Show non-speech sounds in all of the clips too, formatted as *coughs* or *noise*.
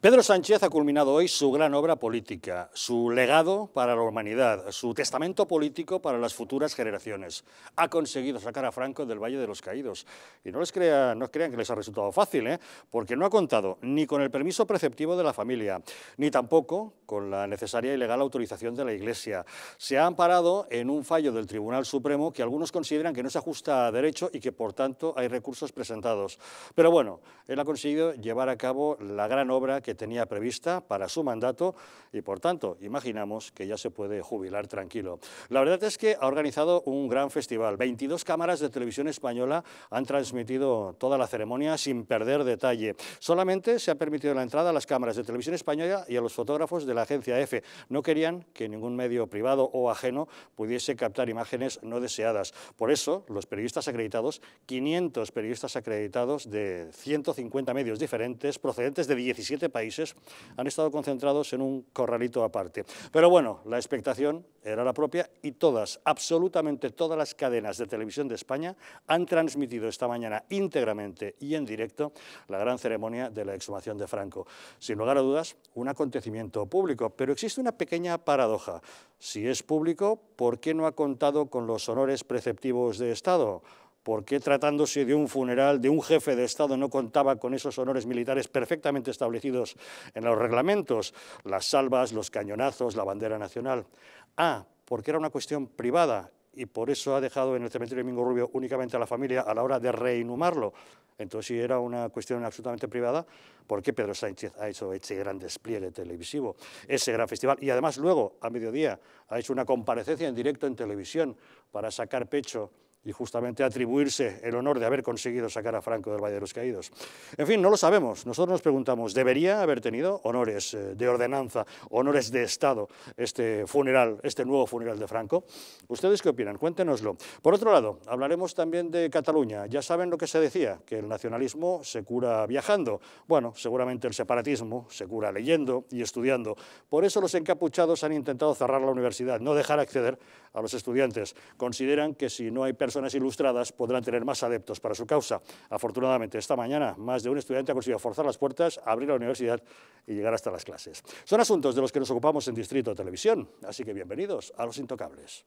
Pedro Sánchez ha culminado hoy su gran obra política, su legado para la humanidad, su testamento político para las futuras generaciones. Ha conseguido sacar a Franco del Valle de los Caídos. Y no, les crean, que les ha resultado fácil, ¿eh? porque no ha contado ni con el permiso preceptivo de la familia, ni tampoco con la necesaria y legal autorización de la Iglesia. Se ha amparado en un fallo del Tribunal Supremo que algunos consideran que no se ajusta a derecho y que, por tanto, hay recursos presentados. Pero bueno, él ha conseguido llevar a cabo la gran obra que que tenía prevista para su mandato y, por tanto, imaginamos que ya se puede jubilar tranquilo. La verdad es que ha organizado un gran festival. 22 cámaras de televisión española han transmitido toda la ceremonia sin perder detalle. Solamente se ha permitido la entrada a las cámaras de televisión española y a los fotógrafos de la agencia EFE. No querían que ningún medio privado o ajeno pudiese captar imágenes no deseadas. Por eso, los periodistas acreditados, 500 periodistas acreditados de 150 medios diferentes, procedentes de 17 países, han estado concentrados en un corralito aparte. Pero bueno, la expectación era la propia y todas, absolutamente todas las cadenas de televisión de España han transmitido esta mañana íntegramente y en directo la gran ceremonia de la exhumación de Franco. Sin lugar a dudas, un acontecimiento público, pero existe una pequeña paradoja. Si es público, ¿por qué no ha contado con los honores preceptivos de Estado? ¿Por qué tratándose de un funeral de un jefe de Estado no contaba con esos honores militares perfectamente establecidos en los reglamentos? Las salvas, los cañonazos, la bandera nacional. Ah, porque era una cuestión privada y por eso ha dejado en el cementerio Domingo Rubio únicamente a la familia a la hora de reinhumarlo. Entonces, si era una cuestión absolutamente privada, ¿por qué Pedro Sánchez ha hecho ese gran despliegue televisivo, ese gran festival? Y además luego, a mediodía, ha hecho una comparecencia en directo en televisión para sacar pecho y justamente atribuirse el honor de haber conseguido sacar a Franco del Valle de los Caídos. En fin, no lo sabemos. Nosotros nos preguntamos, ¿debería haber tenido honores eh, de ordenanza, honores de Estado, este funeral, este nuevo funeral de Franco? ¿Ustedes qué opinan? Cuéntenoslo. Por otro lado, hablaremos también de Cataluña. Ya saben lo que se decía, que el nacionalismo se cura viajando. Bueno, seguramente el separatismo se cura leyendo y estudiando. Por eso los encapuchados han intentado cerrar la universidad, no dejar acceder a los estudiantes. Consideran que si no hay personas ilustradas podrán tener más adeptos para su causa. Afortunadamente, esta mañana más de un estudiante ha conseguido forzar las puertas, abrir la universidad y llegar hasta las clases. Son asuntos de los que nos ocupamos en Distrito de Televisión, así que bienvenidos a Los Intocables.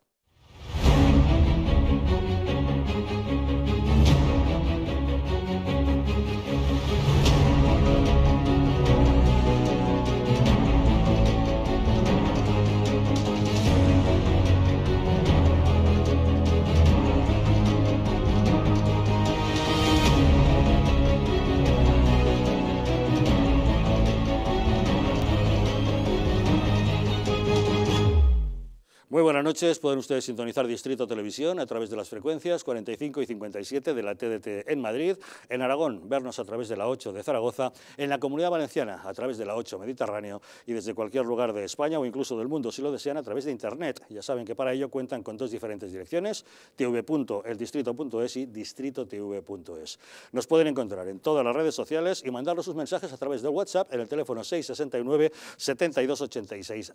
Muy buenas noches, pueden ustedes sintonizar Distrito Televisión a través de las frecuencias 45 y 57 de la TDT en Madrid, en Aragón, vernos a través de la 8 de Zaragoza, en la Comunidad Valenciana a través de la 8 Mediterráneo y desde cualquier lugar de España o incluso del mundo si lo desean a través de Internet. Ya saben que para ello cuentan con dos diferentes direcciones, tv.eldistrito.es y distritotv.es. Nos pueden encontrar en todas las redes sociales y mandarnos sus mensajes a través del WhatsApp en el teléfono 669 72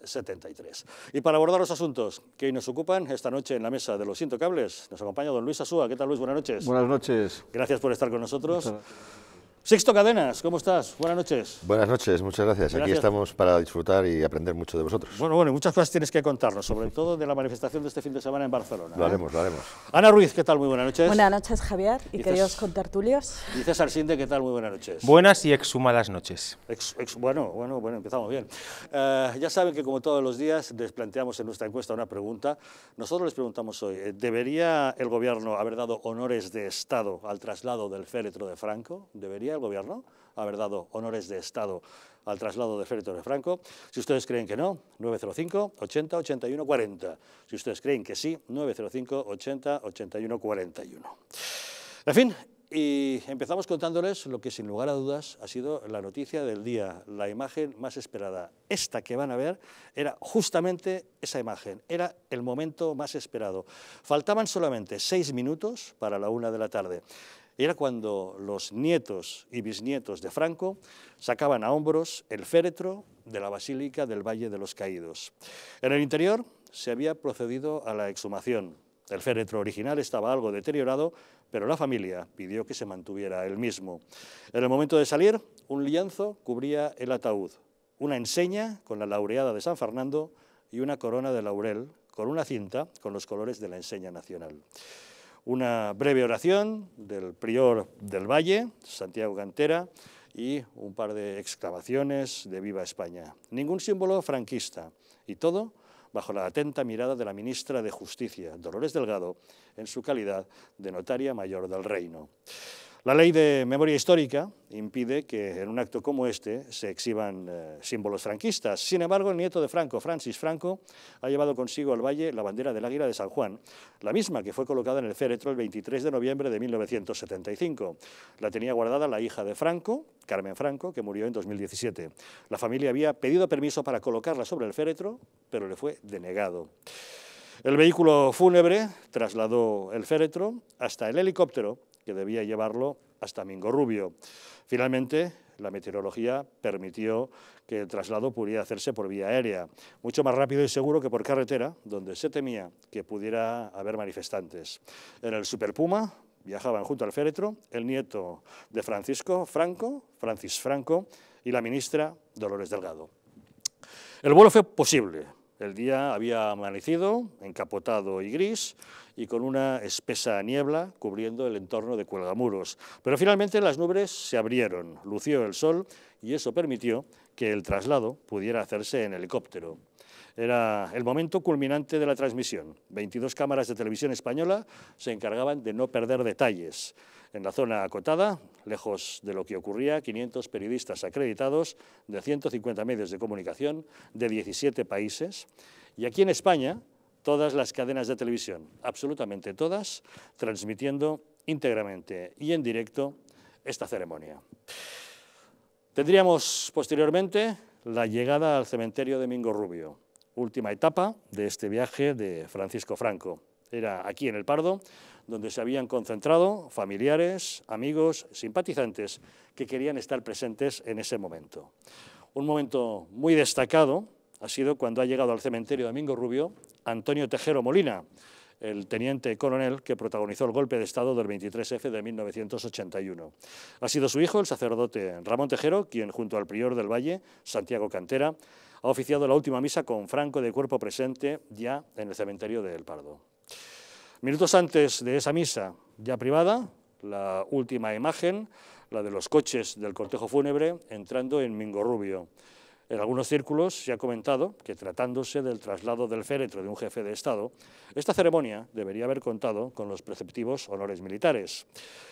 73. Y para abordar los asuntos que hoy nos ocupan. Esta noche en la mesa de los Intocables nos acompaña don Luis Asúa. ¿Qué tal, Luis? Buenas noches. Buenas noches. Gracias por estar con nosotros. Sexto Cadenas, ¿cómo estás? Buenas noches. Buenas noches, muchas gracias. Aquí estamos para disfrutar y aprender mucho de vosotros. Bueno, bueno, muchas cosas tienes que contarnos, sobre *laughs* todo de la manifestación de este fin de semana en Barcelona. ¿eh? Lo haremos, lo haremos. Ana Ruiz, ¿qué tal? Muy buenas noches. Buenas noches, Javier, y, queridos contertulios. Y César Sinde, ¿qué tal? Muy buenas noches. Buenas y exhumadas noches. bueno, bueno, bueno, empezamos bien. Eh, ya saben que como todos los días les planteamos en nuestra encuesta una pregunta. Nosotros les preguntamos hoy, eh, ¿debería el gobierno haber dado honores de Estado al traslado del féretro de Franco? ¿Debería gobierno haber dado honores de Estado al traslado de Félix de Franco. Si ustedes creen que no, 905 80 81 40. Si ustedes creen que sí, 905 80 81 41. En fin, y empezamos contándoles lo que sin lugar a dudas ha sido la noticia del día, la imagen más esperada. Esta que van a ver era justamente esa imagen, era el momento más esperado. Faltaban solamente seis minutos para la una de la tarde era cuando los nietos y bisnietos de Franco sacaban a hombros el féretro de la Basílica del Valle de los Caídos. En el interior se había procedido a la exhumación. El féretro original estaba algo deteriorado, pero la familia pidió que se mantuviera el mismo. En el momento de salir, un lienzo cubría el ataúd, una enseña con la laureada de San Fernando y una corona de laurel con una cinta con los colores de la enseña nacional una breve oración del prior del Valle, Santiago Cantera, y un par de exclamaciones de Viva España. Ningún símbolo franquista y todo bajo la atenta mirada de la ministra de Justicia, Dolores Delgado, en su calidad de notaria mayor del reino. La ley de memoria histórica impide que en un acto como este se exhiban eh, símbolos franquistas. Sin embargo, el nieto de Franco, Francis Franco, ha llevado consigo al valle la bandera del Águila de San Juan, la misma que fue colocada en el féretro el 23 de noviembre de 1975. La tenía guardada la hija de Franco, Carmen Franco, que murió en 2017. La familia había pedido permiso para colocarla sobre el féretro, pero le fue denegado. El vehículo fúnebre trasladó el féretro hasta el helicóptero que debía llevarlo hasta Mingo Rubio. Finalmente, la meteorología permitió que el traslado pudiera hacerse por vía aérea, mucho más rápido y seguro que por carretera, donde se temía que pudiera haber manifestantes. En el Super Puma viajaban junto al féretro el nieto de Francisco Franco, Francis Franco, y la ministra Dolores Delgado. El vuelo fue posible, el día había amanecido, encapotado y gris, y con una espesa niebla cubriendo el entorno de Cuelgamuros. Pero finalmente las nubes se abrieron, lució el sol y eso permitió que el traslado pudiera hacerse en helicóptero. Era el momento culminante de la transmisión. 22 cámaras de televisión española se encargaban de no perder detalles. En la zona acotada, lejos de lo que ocurría, 500 periodistas acreditados de 150 medios de comunicación de 17 países. Y aquí en España, todas las cadenas de televisión, absolutamente todas, transmitiendo íntegramente y en directo esta ceremonia. Tendríamos posteriormente la llegada al cementerio de Mingo Rubio, última etapa de este viaje de Francisco Franco. Era aquí en El Pardo, donde se habían concentrado familiares, amigos, simpatizantes que querían estar presentes en ese momento. Un momento muy destacado ha sido cuando ha llegado al cementerio Domingo Rubio Antonio Tejero Molina, el teniente coronel que protagonizó el golpe de Estado del 23F de 1981. Ha sido su hijo, el sacerdote Ramón Tejero, quien junto al prior del Valle, Santiago Cantera, ha oficiado la última misa con Franco de cuerpo presente ya en el cementerio de El Pardo. Minutos antes de esa misa ya privada, la última imagen, la de los coches del cortejo fúnebre entrando en mingo rubio. En algunos círculos se ha comentado que tratándose del traslado del féretro de un jefe de Estado, esta ceremonia debería haber contado con los preceptivos honores militares.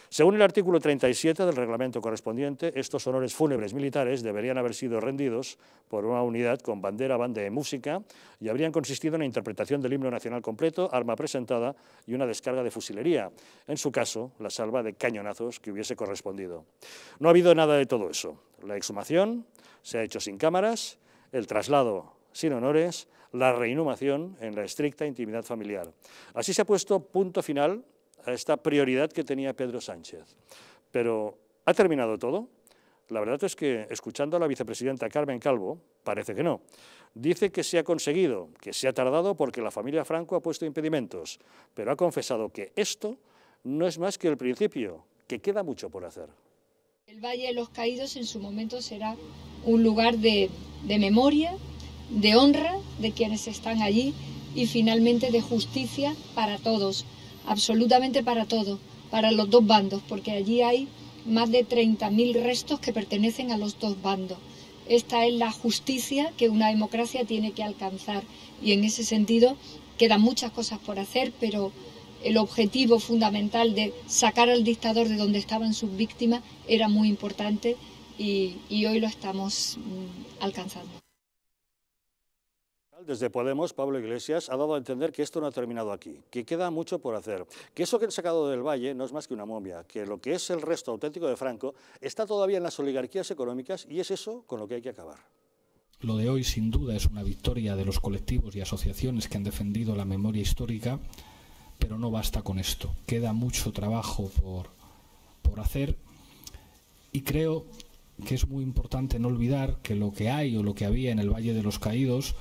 Según el artículo 37 del reglamento correspondiente, estos honores fúnebres militares deberían haber sido rendidos por una unidad con bandera, banda y música y habrían consistido en la interpretación del himno nacional completo, arma presentada y una descarga de fusilería, en su caso, la salva de cañonazos que hubiese correspondido. No ha habido nada de todo eso. La exhumación se ha hecho sin cámaras, el traslado sin honores, la reinhumación en la estricta intimidad familiar. Así se ha puesto punto final a esta prioridad que tenía Pedro Sánchez. Pero ¿ha terminado todo? La verdad es que, escuchando a la vicepresidenta Carmen Calvo, parece que no. Dice que se ha conseguido, que se ha tardado porque la familia Franco ha puesto impedimentos, pero ha confesado que esto no es más que el principio, que queda mucho por hacer. El Valle de los Caídos en su momento será un lugar de, de memoria, de honra de quienes están allí y finalmente de justicia para todos, absolutamente para todos, para los dos bandos, porque allí hay más de 30.000 restos que pertenecen a los dos bandos. Esta es la justicia que una democracia tiene que alcanzar y en ese sentido quedan muchas cosas por hacer, pero el objetivo fundamental de sacar al dictador de donde estaban sus víctimas era muy importante y, y hoy lo estamos mm, alcanzando desde Podemos, Pablo Iglesias, ha dado a entender que esto no ha terminado aquí, que queda mucho por hacer, que eso que han sacado del Valle no es más que una momia, que lo que es el resto auténtico de Franco está todavía en las oligarquías económicas y es eso con lo que hay que acabar. Lo de hoy sin duda es una victoria de los colectivos y asociaciones que han defendido la memoria histórica, pero no basta con esto. Queda mucho trabajo por, por hacer y creo que es muy importante no olvidar que lo que hay o lo que había en el Valle de los Caídos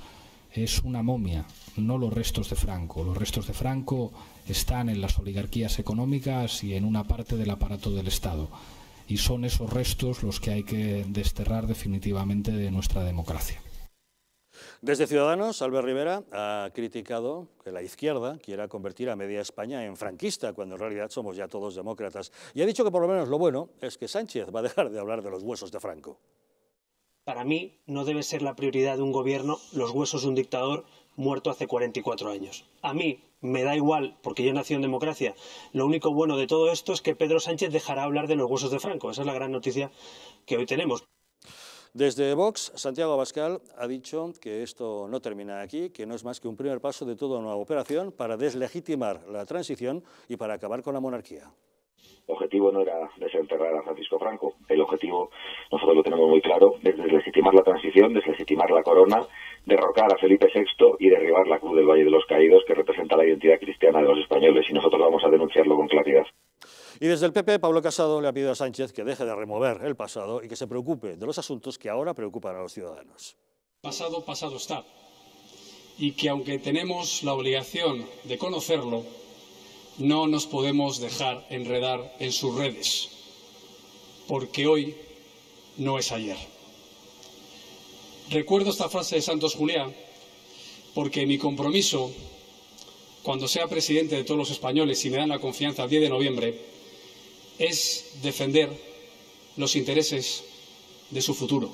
es una momia, no los restos de Franco. Los restos de Franco están en las oligarquías económicas y en una parte del aparato del Estado. Y son esos restos los que hay que desterrar definitivamente de nuestra democracia. Desde Ciudadanos, Albert Rivera ha criticado que la izquierda quiera convertir a media España en franquista, cuando en realidad somos ya todos demócratas. Y ha dicho que por lo menos lo bueno es que Sánchez va a dejar de hablar de los huesos de Franco. Para mí no debe ser la prioridad de un gobierno los huesos de un dictador muerto hace 44 años. A mí me da igual, porque yo nací en democracia. Lo único bueno de todo esto es que Pedro Sánchez dejará hablar de los huesos de Franco. Esa es la gran noticia que hoy tenemos. Desde Vox, Santiago Abascal ha dicho que esto no termina aquí, que no es más que un primer paso de toda una operación para deslegitimar la transición y para acabar con la monarquía. El objetivo no era desenterrar a Francisco Franco. El objetivo, nosotros lo tenemos muy claro, es deslegitimar la transición, deslegitimar la corona, derrocar a Felipe VI y derribar la cruz del Valle de los Caídos que representa la identidad cristiana de los españoles. Y nosotros vamos a denunciarlo con claridad. Y desde el PP, Pablo Casado le ha pedido a Sánchez que deje de remover el pasado y que se preocupe de los asuntos que ahora preocupan a los ciudadanos. Pasado, pasado está. Y que aunque tenemos la obligación de conocerlo, no nos podemos dejar enredar en sus redes, porque hoy no es ayer. Recuerdo esta frase de Santos Julián porque mi compromiso, cuando sea presidente de todos los españoles y me dan la confianza el 10 de noviembre, es defender los intereses de su futuro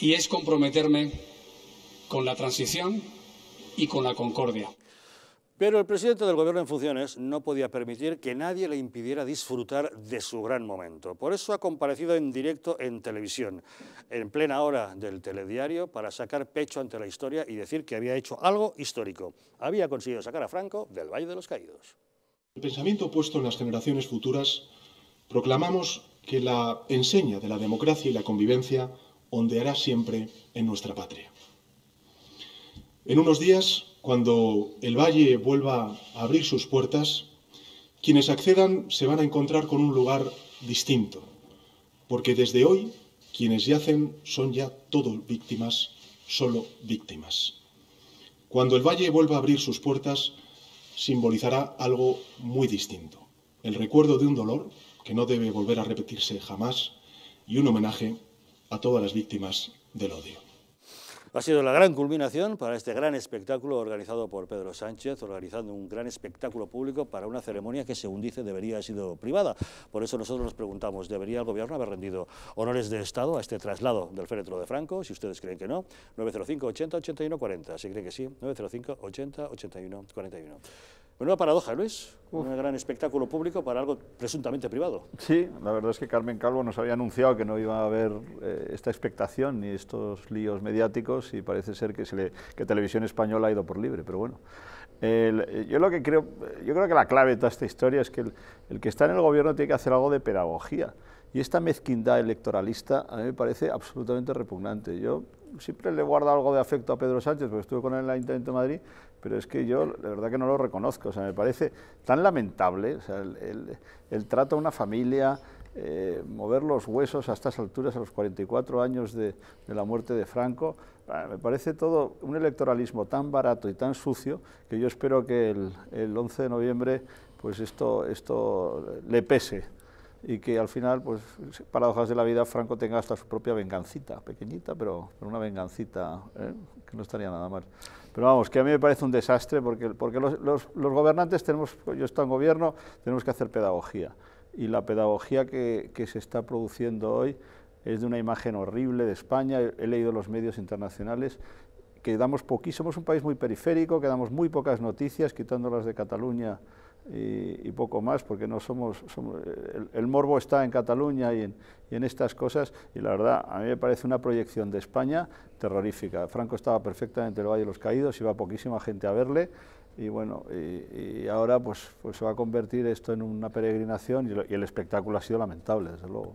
y es comprometerme con la transición y con la concordia. Pero el presidente del gobierno en funciones no podía permitir que nadie le impidiera disfrutar de su gran momento. Por eso ha comparecido en directo en televisión, en plena hora del telediario, para sacar pecho ante la historia y decir que había hecho algo histórico. Había conseguido sacar a Franco del Valle de los Caídos. El pensamiento puesto en las generaciones futuras, proclamamos que la enseña de la democracia y la convivencia ondeará siempre en nuestra patria. En unos días cuando el valle vuelva a abrir sus puertas, quienes accedan se van a encontrar con un lugar distinto, porque desde hoy quienes yacen son ya todos víctimas, solo víctimas. Cuando el valle vuelva a abrir sus puertas, simbolizará algo muy distinto, el recuerdo de un dolor que no debe volver a repetirse jamás y un homenaje a todas las víctimas del odio. Ha sido la gran culminación para este gran espectáculo organizado por Pedro Sánchez, organizando un gran espectáculo público para una ceremonia que, según dice, debería haber sido privada. Por eso nosotros nos preguntamos, ¿debería el Gobierno haber rendido honores de Estado a este traslado del féretro de Franco? Si ustedes creen que no, 905 80 81 40. Si creen que sí, 905 80 81 41 una paradoja, Luis. Un gran espectáculo público para algo presuntamente privado. Sí, la verdad es que Carmen Calvo nos había anunciado que no iba a haber eh, esta expectación ni estos líos mediáticos y parece ser que, se Televisión Española ha ido por libre, pero bueno. Eh, yo, lo que creo, yo creo que la clave de toda esta historia es que el, que está en el gobierno tiene que hacer algo de pedagogía. Y esta mezquindad electoralista a mí me parece absolutamente repugnante. Yo siempre le guardo algo de afecto a Pedro Sánchez, porque estuve con él en el Intendente de Madrid, pero es que yo la verdad que no lo reconozco, o sea, me parece tan lamentable, el, trato a una familia, eh, mover los huesos a estas alturas, a los 44 años de, la muerte de Franco, ah, me parece todo un electoralismo tan barato y tan sucio que yo espero que el, 11 de noviembre pues esto, esto le pese y que al final, pues, paradojas de la vida, Franco tenga hasta su propia vengancita, pequeñita, pero, una vengancita ¿eh? que no estaría nada mal. Pero vamos, que a mí me parece un desastre porque, los, los, gobernantes tenemos, yo estoy en gobierno, tenemos que hacer pedagogía. Y la pedagogía que, que se está produciendo hoy es de una imagen horrible de España. He, leído los medios internacionales que damos poquísimo, somos un país muy periférico, que damos muy pocas noticias, quitando las de Cataluña y, poco más, porque no somos, el, morbo está en Cataluña y en, estas cosas, y la verdad, a mí me parece una proyección de España terrorífica. Franco estaba perfectamente en el Valle de los Caídos, iba poquísima gente a verle, y bueno, y, ahora pues, pues, se va a convertir esto en una peregrinación, y el espectáculo ha sido lamentable, desde luego.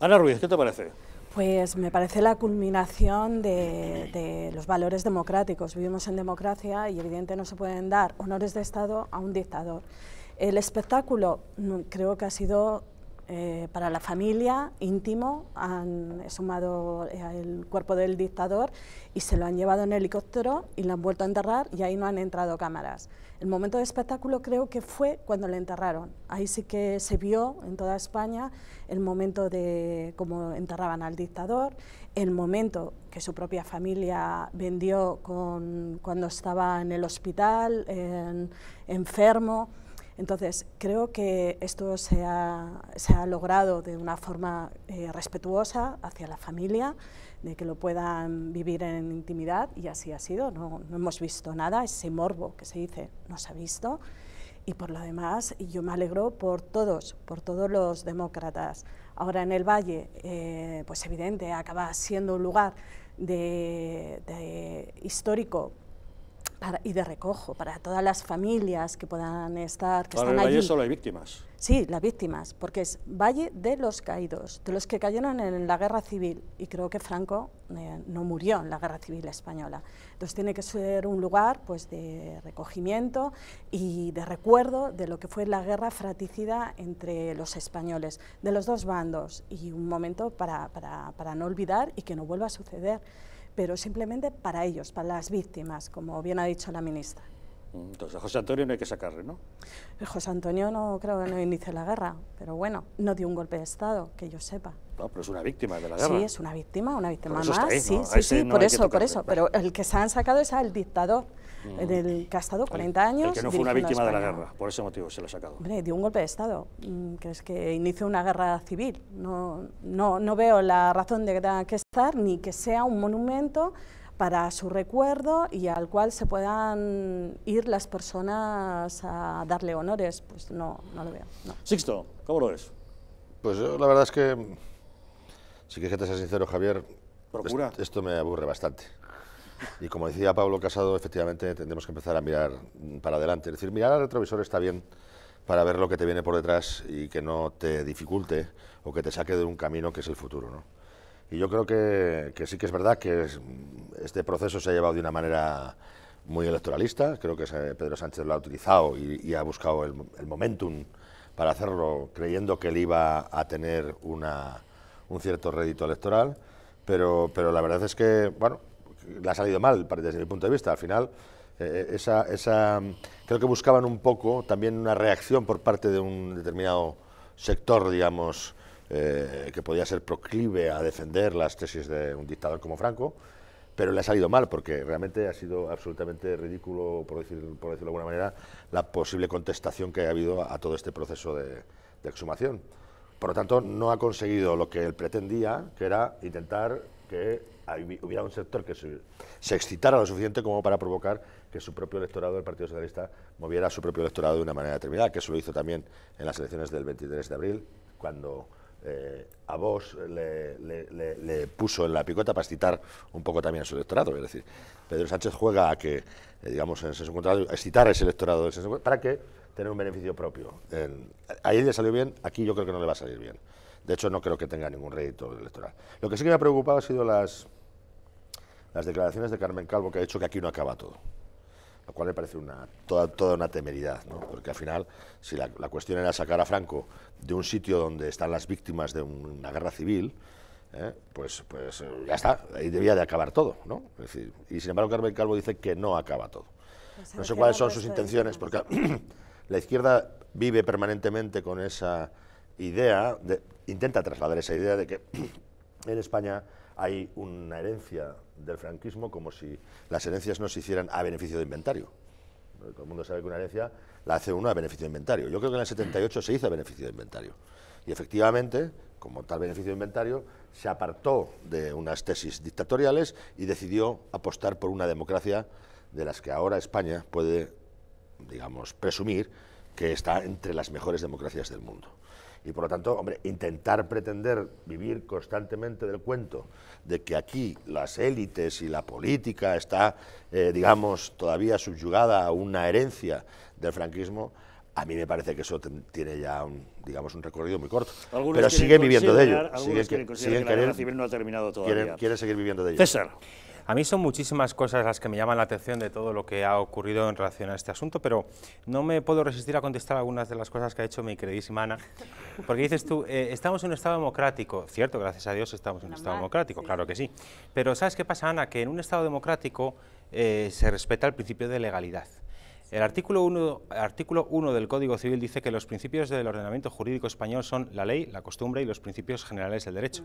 Ana Ruiz, ¿qué te parece? Pues me parece la culminación de, los valores democráticos. Vivimos en democracia y evidente no se pueden dar honores de Estado a un dictador. El espectáculo mm, creo que ha sido eh, para la familia, íntimo, han sumado eh, el cuerpo del dictador y se lo han llevado en helicóptero y lo han vuelto a enterrar y ahí no han entrado cámaras. El momento de espectáculo creo que fue cuando le enterraron. Ahí sí que se vio en toda España el momento de cómo enterraban al dictador, el momento que su propia familia vendió con, cuando estaba en el hospital, enfermo. Entonces, creo que esto se ha, logrado de una forma eh, respetuosa hacia la familia, de que lo puedan vivir en intimidad, y así ha sido. No, hemos visto nada, ese morbo que se dice no se ha visto. Y por lo demás, yo me alegro por todos, por todos los demócratas. Ahora en el Valle, eh, pues evidente, acaba siendo un lugar de, de histórico y de recojo para todas las familias que puedan estar, que para están el valle allí. solo hay víctimas. Sí, las víctimas, porque es Valle de los Caídos, de los que cayeron en la Guerra Civil, y creo que Franco eh, no murió en la Guerra Civil Española. Entonces tiene que ser un lugar pues, de recogimiento y de recuerdo de lo que fue la guerra fratricida entre los españoles, de los dos bandos, y un momento para, para, para no olvidar y que no vuelva a suceder pero simplemente para ellos, para las víctimas, como bien ha dicho la ministra. Mm, entonces, José Antonio no hay que sacarle, ¿no? Eh, José Antonio no creo que no inicie la guerra, pero bueno, no dio un golpe de Estado, que yo sepa. No, pero es una víctima de la guerra. Sí, es una víctima, una víctima más. sí, sí, sí, por eso, por eso. Pero el que se han sacado es al dictador, Mm. en el que ha estado 40 años. El que no fue una víctima de la guerra, por ese motivo se lo ha sacado. Hombre, dio un golpe de Estado, que mm, es que inició una guerra civil. No, no, no veo la razón de que que estar, ni que sea un monumento para su recuerdo y al cual se puedan ir las personas a darle honores, pues no, no lo veo. Sixto, ¿cómo lo ves? Pues yo, la verdad es que, si quieres que te sea sincero, Javier, esto me aburre bastante. Y como decía Pablo Casado, efectivamente tendremos que empezar a mirar para adelante. Es decir, mirar al retrovisor está bien para ver lo que te viene por detrás y que no te dificulte o que te saque de un camino que es el futuro. ¿no? Y yo creo que, sí que es verdad que este proceso se ha llevado de una manera muy electoralista. Creo que Pedro Sánchez lo ha utilizado y, ha buscado el, momentum para hacerlo, creyendo que él iba a tener un cierto rédito electoral. Pero, pero la verdad es que, bueno, le ha salido mal desde mi punto de vista. Al final, eh, eh, esa, esa, creo que buscaban un poco también una reacción por parte de un determinado sector, digamos, eh, que podía ser proclive a defender las tesis de un dictador como Franco, pero le ha salido mal porque realmente ha sido absolutamente ridículo, por, decirlo de alguna manera, la posible contestación que ha habido a, todo este proceso de, de exhumación. Por lo tanto, no ha conseguido lo que él pretendía, que era intentar que hubiera un sector que se, excitara lo suficiente como para provocar que su propio electorado del Partido Socialista moviera a su propio electorado de una manera determinada, que eso lo hizo también en las elecciones del 23 de abril, cuando eh, a vos le, puso en la picota para excitar un poco también a su electorado. Es decir, Pedro Sánchez juega a que, eh, digamos, en ese encontrado excitar a ese electorado para que tener un beneficio propio. ahí a le salió bien, aquí yo creo que no le va a salir bien. De hecho, no creo que tenga ningún rédito electoral. Lo que sí que me ha preocupado ha sido las las declaraciones de Carmen Calvo que ha dicho que aquí no acaba todo. Lo cual me parece una, toda, una temeridad, ¿no? porque al final, si la, cuestión era sacar a Franco de un sitio donde están las víctimas de una guerra civil, ¿eh? pues, pues eh, ya está, ahí debía de acabar todo. ¿no? y sin embargo, Carmen Calvo dice que no acaba todo. Pues no sé cuáles son sus intenciones, porque *clears throat* la izquierda vive permanentemente con esa idea, de, intenta trasladar esa idea de que *clears throat* en España hay una herencia del franquismo como si las herencias no se hicieran a beneficio de inventario. Todo el mundo sabe que una herencia la hace uno a beneficio de inventario. Yo creo que en el 78 se hizo a beneficio de inventario. Y efectivamente, como tal beneficio de inventario, se apartó de unas tesis dictatoriales y decidió apostar por una democracia de las que ahora España puede, digamos, presumir que está entre las mejores democracias del mundo. Y por lo tanto, hombre, intentar pretender vivir constantemente del cuento de que aquí las élites y la política está, eh, digamos, todavía subyugada a una herencia del franquismo, a mí me parece que eso tiene ya un, digamos un recorrido muy corto. pero sigue viviendo de ello. Algunos quieren considerar la guerra civil no ha terminado todavía. quiere seguir viviendo de ello. César. A mí son muchísimas cosas las que me llaman la atención de todo lo que ha ocurrido en relación a este asunto, pero no me puedo resistir a contestar algunas de las cosas que ha hecho mi queridísima Ana, porque dices tú, eh, estamos en un Estado democrático, cierto, gracias a Dios estamos en un Estado democrático, claro que sí, pero ¿sabes qué pasa, Ana? Que en un Estado democrático eh, se respeta el principio de legalidad. El artículo 1, del Código Civil dice que los principios del ordenamiento jurídico español son la ley, la costumbre y los principios generales del derecho.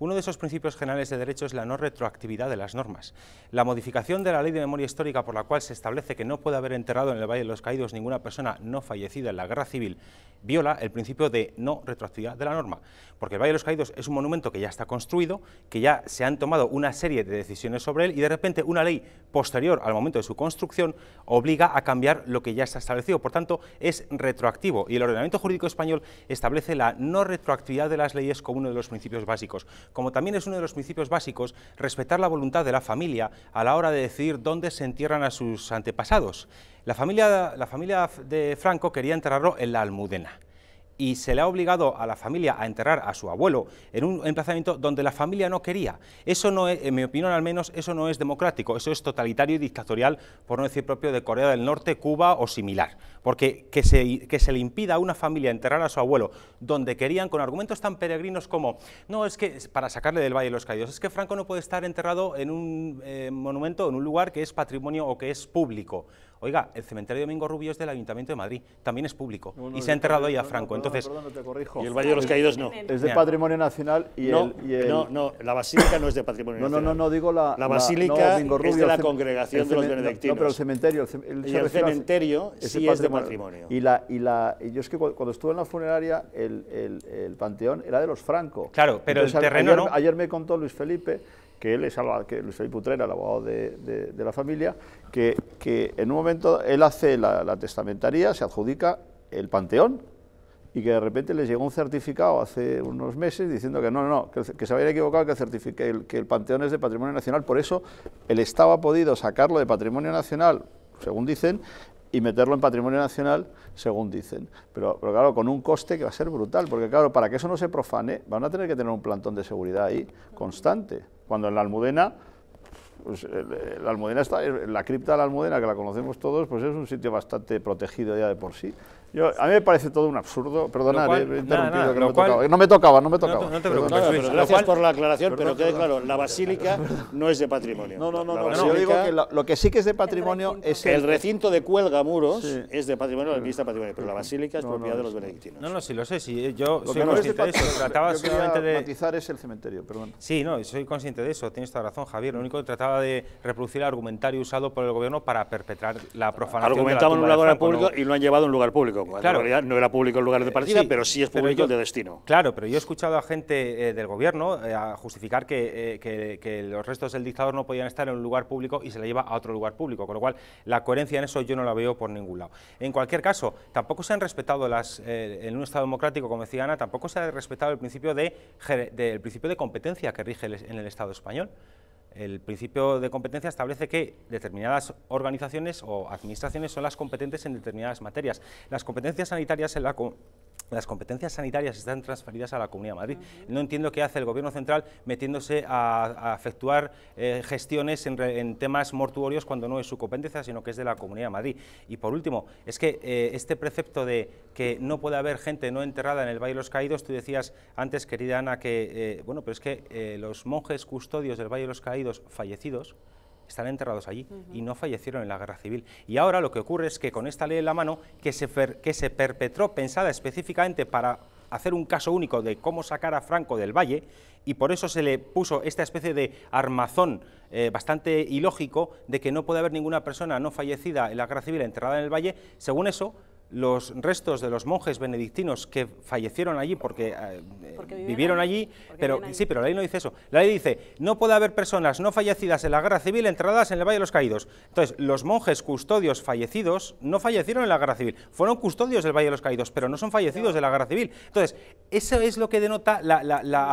Uno de esos principios generales de derecho es la no retroactividad de las normas. La modificación de la ley de memoria histórica por la cual se establece que no puede haber enterrado en el Valle de los Caídos ninguna persona no fallecida en la Guerra Civil viola el principio de no retroactividad de la norma, porque el Valle de los Caídos es un monumento que ya está construido, que ya se han tomado una serie de decisiones sobre él y de repente una ley posterior al momento de su construcción obliga a cambiar lo que ya está establecido, por tanto es retroactivo y el ordenamiento jurídico español establece la no retroactividad de las leyes como uno de los principios básicos, como también es uno de los principios básicos respetar la voluntad de la familia a la hora de decidir dónde se entierran a sus antepasados. La familia, la familia de Franco quería enterrarlo en la Almudena y se le ha obligado a la familia a enterrar a su abuelo en un emplazamiento donde la familia no quería. Eso no es, en mi opinión al menos, eso no es democrático, eso es totalitario y dictatorial, por no decir propio de Corea del Norte, Cuba o similar. Porque que se, que se le impida a una familia enterrar a su abuelo donde querían, con argumentos tan peregrinos como, no, es que para sacarle del Valle de los Caídos, es que Franco no puede estar enterrado en un eh, monumento, en un lugar que es patrimonio o que es público. Oiga, el cementerio Domingo Rubio es del Ayuntamiento de Madrid, también es público, y se ha enterrado ahí a Franco. entonces, Y el Valle de los Caídos no. Es de Patrimonio Nacional y, el, No, no, la Basílica no es de Patrimonio Nacional. No, no, no, digo la... La Basílica es de la Congregación de los Benedictinos. No, pero el cementerio... El, cementerio sí es de patrimonio. Y la, y la, yo es que cuando estuve en la funeraria, el, panteón era de los Franco. Claro, pero el terreno no. Ayer me contó Luis Felipe que él es que Luis Felipe Utrera, el abogado de, la familia, que, en un momento él hace la, testamentaría, se adjudica el panteón, y que de repente les llegó un certificado hace unos meses diciendo que no, no, que, que se había equivocado, que, certifique, el, que el panteón es de patrimonio nacional, por eso el Estado ha podido sacarlo de patrimonio nacional, según dicen, y meterlo en patrimonio nacional, según dicen. Pero, pero, claro, con un coste que va a ser brutal, porque claro, para que eso no se profane, van a tener que tener un plantón de seguridad ahí constante. Cuando en la Almudena, pues, eh, eh, la Almudena está, eh, la cripta de la Almudena, que la conocemos todos, pues es un sitio bastante protegido ya de por sí, a mí me parece todo un absurdo. perdonad, eh, he interrumpido, que no, me tocaba, no me tocaba. No te preocupes. gracias por la aclaración, pero quede claro, la basílica no es de patrimonio. No, no, no. yo digo que lo, que sí que es de patrimonio es... El, recinto de Cuelga Muros es de patrimonio del ministro de Patrimonio, pero la basílica es propiedad de los benedictinos. No, no, sí lo sé. Sí, yo lo soy consciente es de, eso. Trataba de... matizar es el cementerio, perdón. Sí, no, soy consciente de eso. Tienes toda razón, Javier. Lo único que trataba de reproducir el argumentario usado por el gobierno para perpetrar la profanación Argumentaban en un lugar público y lo han llevado a un lugar público claro. en realidad no era público el lugar de eh, partida, pero sí es público el de destino. Claro, pero yo he escuchado a gente eh, del gobierno eh, justificar que, los restos del dictador no podían estar en un lugar público y se la lleva a otro lugar público, con lo cual la coherencia en eso yo no la veo por ningún lado. En cualquier caso, tampoco se han respetado las, en un Estado democrático, como decía Ana, tampoco se ha respetado el principio de, principio de competencia que rige en el Estado español el principio de competencia establece que determinadas organizaciones o administraciones son las competentes en determinadas materias. Las competencias sanitarias en la, las competencias sanitarias están transferidas a la Comunidad de Madrid. No entiendo qué hace el Gobierno central metiéndose a, efectuar eh, gestiones en, temas mortuorios cuando no es su competencia, sino que es de la Comunidad de Madrid. Y por último, es que eh, este precepto de que no puede haber gente no enterrada en el Valle de los Caídos, tú decías antes, querida Ana, que, eh, bueno, pero es que los monjes custodios del Valle de los Caídos fallecidos, están enterrados allí y no fallecieron en la guerra civil. Y ahora lo que ocurre es que con esta ley en la mano, que se, que se perpetró pensada específicamente para hacer un caso único de cómo sacar a Franco del valle y por eso se le puso esta especie de armazón eh, bastante ilógico de que no puede haber ninguna persona no fallecida en la guerra civil enterrada en el valle, según eso los restos de los monjes benedictinos que fallecieron allí porque, eh, eh, vivieron allí, pero sí, pero la ley no dice eso. La ley dice, no puede haber personas no fallecidas en la guerra civil entradas en el Valle de los Caídos. Entonces, los monjes custodios fallecidos no fallecieron en la guerra civil, fueron custodios del Valle de los Caídos, pero no son fallecidos de la guerra civil. Entonces, eso es lo que denota la,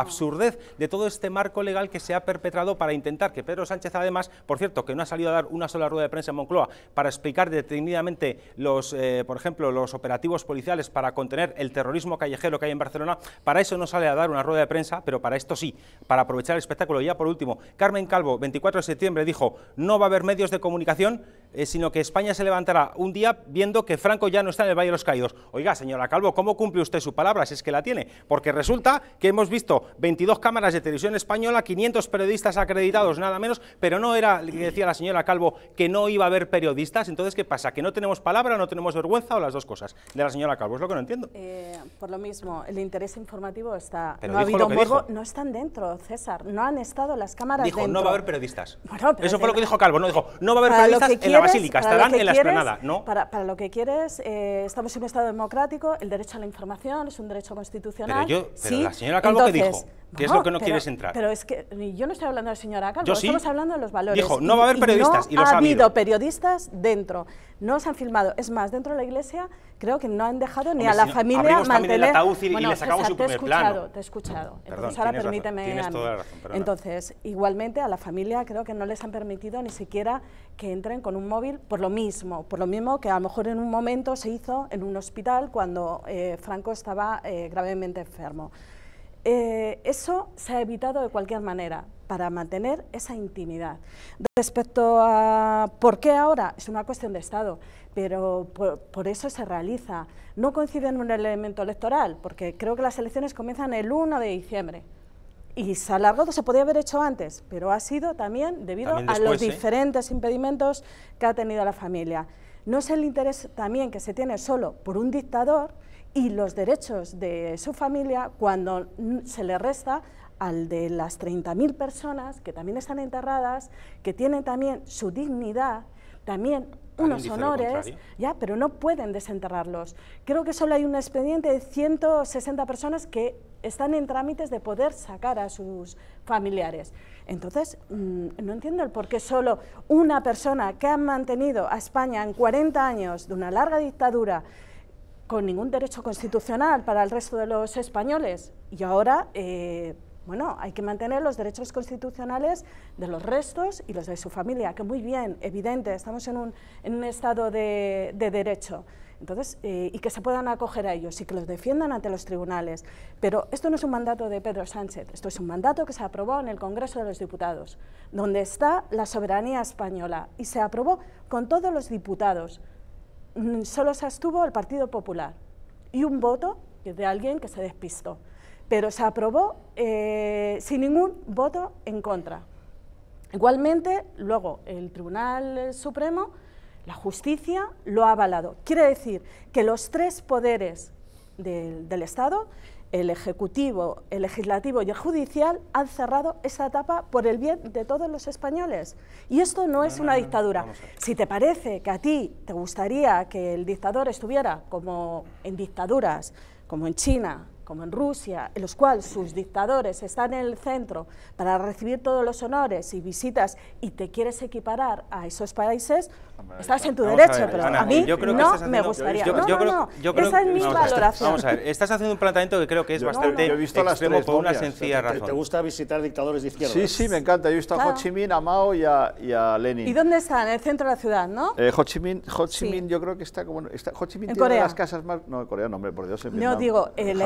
absurdez de todo este marco legal que se ha perpetrado para intentar que Pedro Sánchez, además, por cierto, que no ha salido a dar una sola rueda de prensa en Moncloa para explicar detenidamente los, eh, por ejemplo, los operativos policiales para contener el terrorismo callejero que hay en Barcelona, para eso no sale a dar una rueda de prensa, pero para esto sí, para aprovechar el espectáculo. Y ya por último, Carmen Calvo, 24 de septiembre, dijo, no va a haber medios de comunicación, eh, sino que España se levantará un día viendo que Franco ya no está en el Valle de los Caídos. Oiga, señora Calvo, ¿cómo cumple usted su palabra si es que la tiene? Porque resulta que hemos visto 22 cámaras de televisión española, 500 periodistas acreditados, nada menos, pero no era, decía la señora Calvo, que no iba a haber periodistas. Entonces, ¿qué pasa? ¿Que no tenemos palabra, no tenemos vergüenza o las dos cosas de la señora Calvo, es lo que no entiendo. Eh, por lo mismo, el interés informativo está... Pero no ha habido no están dentro, César, no han estado las cámaras dijo, no va a haber periodistas. Eso fue lo que dijo Calvo, no dijo, no va a haber periodistas en la Basílica, estarán en la explanada, ¿no? Para, para, lo que quieres, eh, estamos en un Estado democrático, el derecho a la información es un derecho constitucional. Pero yo, pero la señora Calvo, Entonces, ¿qué dijo? ¿Qué es lo que no quieres entrar? Pero es que yo no estoy hablando de la señora estamos hablando de los valores. Dijo, no va a haber periodistas, y, los ha habido. periodistas dentro, no se han filmado. Es más, dentro de la iglesia creo que no han dejado ni a la familia mantener... el ataúd y, bueno, y le sacamos o te he escuchado, Te he escuchado, perdón, entonces ahora permíteme... toda la entonces, igualmente a la familia creo que no les han permitido ni siquiera que entren con un móvil por lo mismo, por lo mismo que a lo mejor en un momento se hizo en un hospital cuando eh, Franco estaba eh, gravemente enfermo. Eh, eso se ha evitado de cualquier manera para mantener esa intimidad. Respecto a por qué ahora, es una cuestión de Estado, pero por, eso se realiza. No coincide en un elemento electoral, porque creo que las elecciones comienzan el 1 de diciembre. Y se ha alargado, se podía haber hecho antes, pero ha sido también debido a los ¿eh? diferentes impedimentos que ha tenido la familia. No es el interés también que se tiene solo por un dictador y los derechos de su familia cuando se le resta al de las 30.000 personas que también están enterradas, que tienen también su dignidad, también unos honores, ya, pero no pueden desenterrarlos. Creo que solo hay un expediente de 160 personas que están en trámites de poder sacar a sus familiares. Entonces, mm, no entiendo el por qué solo una persona que ha mantenido a España en 40 años de una larga dictadura, con ningún derecho constitucional para el resto de los españoles, y ahora... Eh, bueno, hay que mantener los derechos constitucionales de los restos y los de su familia, que muy bien, evidente, estamos en un, en un estado de derecho. Entonces, eh, y que se puedan acoger a ellos y que los defiendan ante los tribunales. Pero esto no es un mandato de Pedro Sánchez, esto es un mandato que se aprobó en el Congreso de los Diputados, donde está la soberanía española y se aprobó con todos los diputados. Mm, solo se abstuvo el Partido Popular y un voto de alguien que se despistó. Pero se aprobó eh, sin ningún voto en contra. Igualmente, luego el Tribunal Supremo la justicia lo ha avalado. Quiere decir que los tres poderes del, Estado, el Ejecutivo, el Legislativo y el Judicial, han cerrado esta etapa por el bien de todos los españoles. Y esto no, es una dictadura. Si te parece que a ti te gustaría que el dictador estuviera como en dictaduras, como en China, como en Rusia, en los cuales sus dictadores están en el centro para recibir todos los honores y visitas y te quieres equiparar a esos países, estás en tu derecho, pero a mí yo creo no me gustaría. no, yo no, yo creo, esa es mi valoración. vamos a ver, estás haciendo un planteamiento que creo que es bastante yo he visto extremo las por una sencilla te, razón. Te, gusta visitar dictadores de izquierda? Sí, sí, me encanta. Yo he visto a Ho Chi Minh, a Mao y a, y a, Lenin. ¿Y dónde está? En el centro de la ciudad, ¿no? Eh, Ho Chi Minh, Ho Chi Minh yo creo que está como... Está, Ho Chi Minh en tiene Corea. de las casas más... No, en Corea no, hombre, por Dios. En no, digo, el,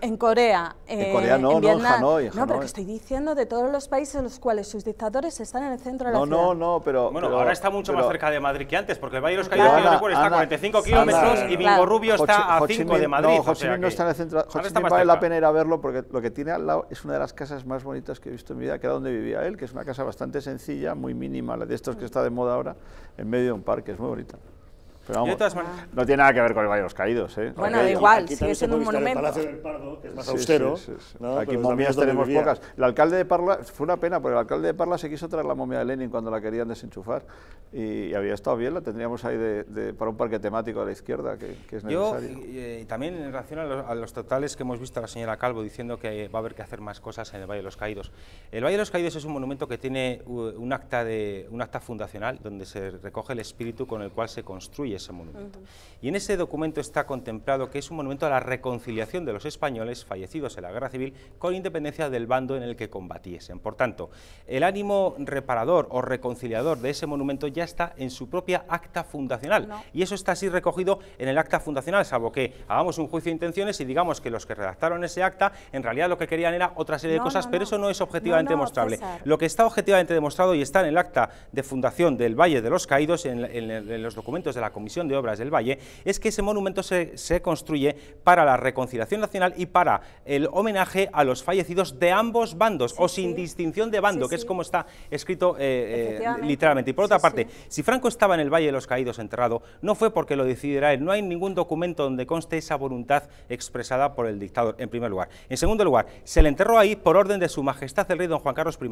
en, Corea, en, eh, Corea no, en Hanoi, no, pero que estoy diciendo de todos los países en los cuales sus dictadores están en el centro de la no, ciudad. No, no, pero... Bueno, ahora está mucho más cerca de Madrid que antes, porque el Valle de los Caídos, yo está a 45 kilómetros y Bingo Rubio está a 5 de Madrid. No, Ho Chi Minh no está en el centro, Ho Chi Minh vale la pena ir a verlo porque lo que tiene al lado es una de las casas más bonitas que he visto en mi vida, que era donde vivía él, que es una casa bastante sencilla, muy mínima, la de estos que está de moda ahora, en medio de un parque, es muy bonita no tiene nada que ver con el Valle de los Caídos. ¿eh? Bueno, igual, sigue siendo un monumento. El Palacio del Pardo, que es más austero. Aquí momias tenemos pocas. El alcalde de Parla, fue una pena, porque el alcalde de Parla se quiso traer la momia de Lenin cuando la querían desenchufar. Y, había estado bien, la tendríamos ahí para un parque temático a la izquierda, que, es necesario. Yo, eh, también en relación a los, totales que hemos visto a la señora Calvo diciendo que va a haber que hacer más cosas en el Valle de los Caídos. El Valle de los Caídos es un monumento que tiene un acta, de, un acta fundacional donde se recoge el espíritu con el cual se construye ese monumento. Y en ese documento está contemplado que es un monumento a la reconciliación de los españoles fallecidos en la guerra civil con independencia del bando en el que combatiesen. Por tanto, el ánimo reparador o reconciliador de ese monumento ya está en su propia acta fundacional. Y eso está así recogido en el acta fundacional, salvo que hagamos un juicio de intenciones y digamos que los que redactaron ese acta en realidad lo que querían era otra serie de cosas, pero eso no es objetivamente demostrable. Lo que está objetivamente demostrado y está en el acta de fundación del Valle de los Caídos, en, los documentos de la Comisión misión de Obras del Valle, es que ese monumento se, se construye para la reconciliación nacional y para el homenaje a los fallecidos de ambos bandos, o sin distinción de bando, que es como está escrito eh, eh, literalmente. Y por otra parte, si Franco estaba en el Valle de los Caídos enterrado, no fue porque lo decidiera él, no hay ningún documento donde conste esa voluntad expresada por el dictador, en primer lugar. En segundo lugar, se le enterró ahí por orden de su majestad el rey don Juan Carlos I.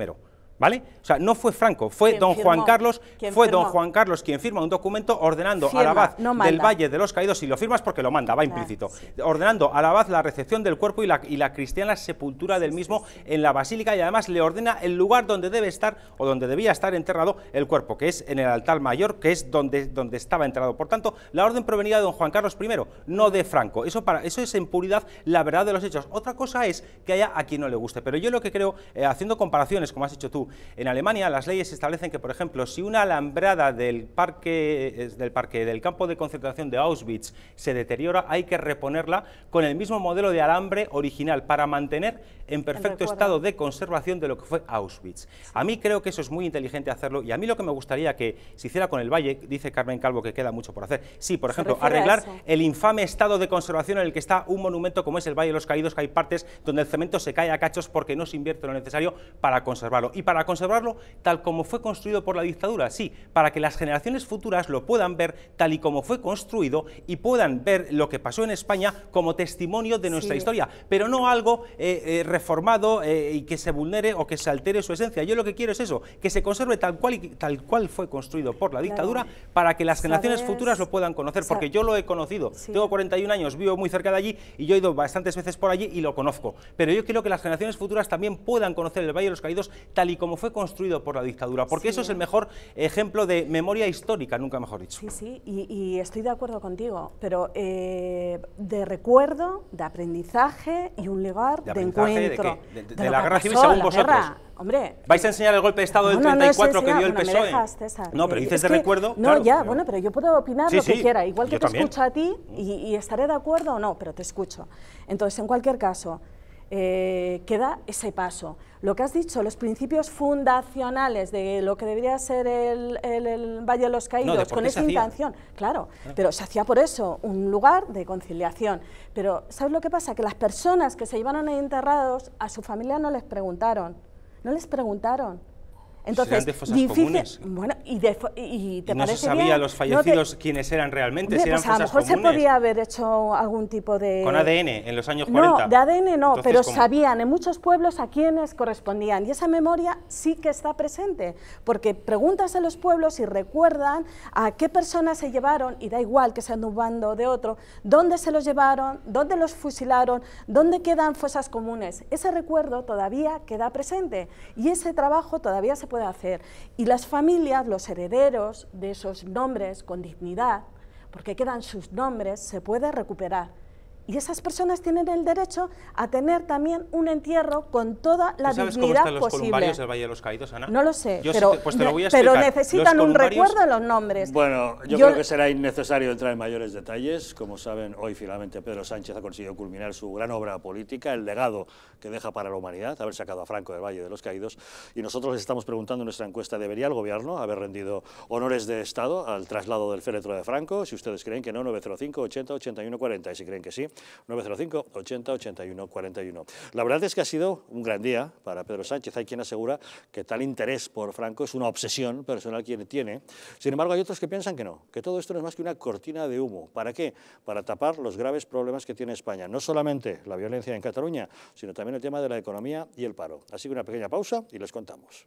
¿Vale? O sea, no fue Franco, fue don Juan Carlos, fue don Juan Carlos quien firma un documento ordenando a la del Valle de los Caídos, si lo firmas porque lo manda, va ah, implícito, ordenando a ordenando vez la recepción del cuerpo y la, y la cristiana sepultura del mismo en la basílica y además le ordena el lugar donde debe estar o donde debía estar enterrado el cuerpo, que es en el altar mayor, que es donde, donde estaba enterrado. Por tanto, la orden provenía de don Juan Carlos I, no de Franco. Eso, para, eso es en puridad la verdad de los hechos. Otra cosa es que haya a quien no le guste, pero yo lo que creo, eh, haciendo comparaciones, como has hecho tú, en Alemania las leyes establecen que, por ejemplo, si una alambrada del parque, del parque del campo de concentración de Auschwitz se deteriora, hay que reponerla con el mismo modelo de alambre original para mantener en perfecto estado de conservación de lo que fue Auschwitz. A mí creo que eso es muy inteligente hacerlo y a mí lo que me gustaría que se hiciera con el Valle, dice Carmen Calvo que queda mucho por hacer, sí, por ejemplo, arreglar el infame estado de conservación en el que está un monumento como es el Valle de los Caídos, que hay partes donde el cemento se cae a cachos porque no se invierte lo necesario para conservarlo. Y para para conservarlo tal como fue construido por la dictadura, sí, para que las generaciones futuras lo puedan ver tal y como fue construido y puedan ver lo que pasó en España como testimonio de nuestra historia, pero no algo eh, eh, reformado eh, y que se vulnere o que se altere su esencia. Yo lo que quiero es eso, que se conserve tal cual tal cual fue construido por la dictadura para que las generaciones futuras lo puedan conocer, porque yo lo he conocido. Tengo 41 años, vivo muy cerca de allí y yo he ido bastantes veces por allí y lo conozco. Pero yo quiero que las generaciones futuras también puedan conocer el Valle de los Caídos tal y como como fue construido por la dictadura, porque eso es el mejor ejemplo de memoria histórica, nunca mejor dicho. Sí, sí, y, estoy de acuerdo contigo, pero eh, de recuerdo, de aprendizaje y un lugar de, de encuentro. De, de, de la guerra civil según vosotros. Hombre, ¿Vais a enseñar el golpe de Estado del 34 que dio el PSOE? E? no, pero eh, dices de recuerdo. No, ya, bueno, pero yo puedo opinar lo que quiera, igual que te escucho a ti y, estaré de acuerdo o no, pero te escucho. Entonces, en cualquier caso, eh, queda ese paso. Lo que has dicho, los principios fundacionales de lo que debería ser el, Valle de los Caídos, con esa intención, claro, pero se hacía por eso, un lugar de conciliación. Pero, ¿sabes lo que pasa? Que las personas que se llevaron enterrados, a su familia no les preguntaron, no les preguntaron. Entonces, Bueno, y, no se sabía los fallecidos quiénes eran realmente, si eran pues a lo mejor se podía haber hecho algún tipo de... Con ADN en los años 40. No, de ADN no, pero sabían en muchos pueblos a quiénes correspondían. Y esa memoria sí que está presente, porque preguntas a los pueblos y recuerdan a qué personas se llevaron, y da igual que sean de un bando o de otro, dónde se los llevaron, dónde los fusilaron, dónde quedan fosas comunes. Ese recuerdo todavía queda presente y ese trabajo todavía se puede hacer. Y las familias, los herederos de esos nombres con dignidad, porque quedan sus nombres, se puede recuperar. Y esas personas tienen el derecho a tener también un entierro con toda la ¿Tú sabes cómo están los del Valle de los Caídos, Ana? No lo sé, pero, pero necesitan un recuerdo de los nombres. Bueno, yo, creo que será innecesario entrar en mayores detalles. Como saben, hoy finalmente Pedro Sánchez ha conseguido culminar su gran obra política, el legado que deja para la humanidad, haber sacado a Franco del Valle de los Caídos. Y nosotros les estamos preguntando en nuestra encuesta, ¿debería el gobierno haber rendido honores de Estado al traslado del féretro de Franco? Si ustedes creen que no, 905 80 81 40. Y si creen que sí, 905 80 81 41. La verdad es que ha sido un gran día para Pedro Sánchez. Hay quien asegura que tal interés por Franco es una obsesión personal que tiene. Sin embargo, hay otros que piensan que no, que todo esto no es más que una cortina de humo. ¿Para qué? Para tapar los graves problemas que tiene España. No solamente la violencia en Cataluña, sino también el tema de la economía y el paro. Así que una pequeña pausa y les contamos.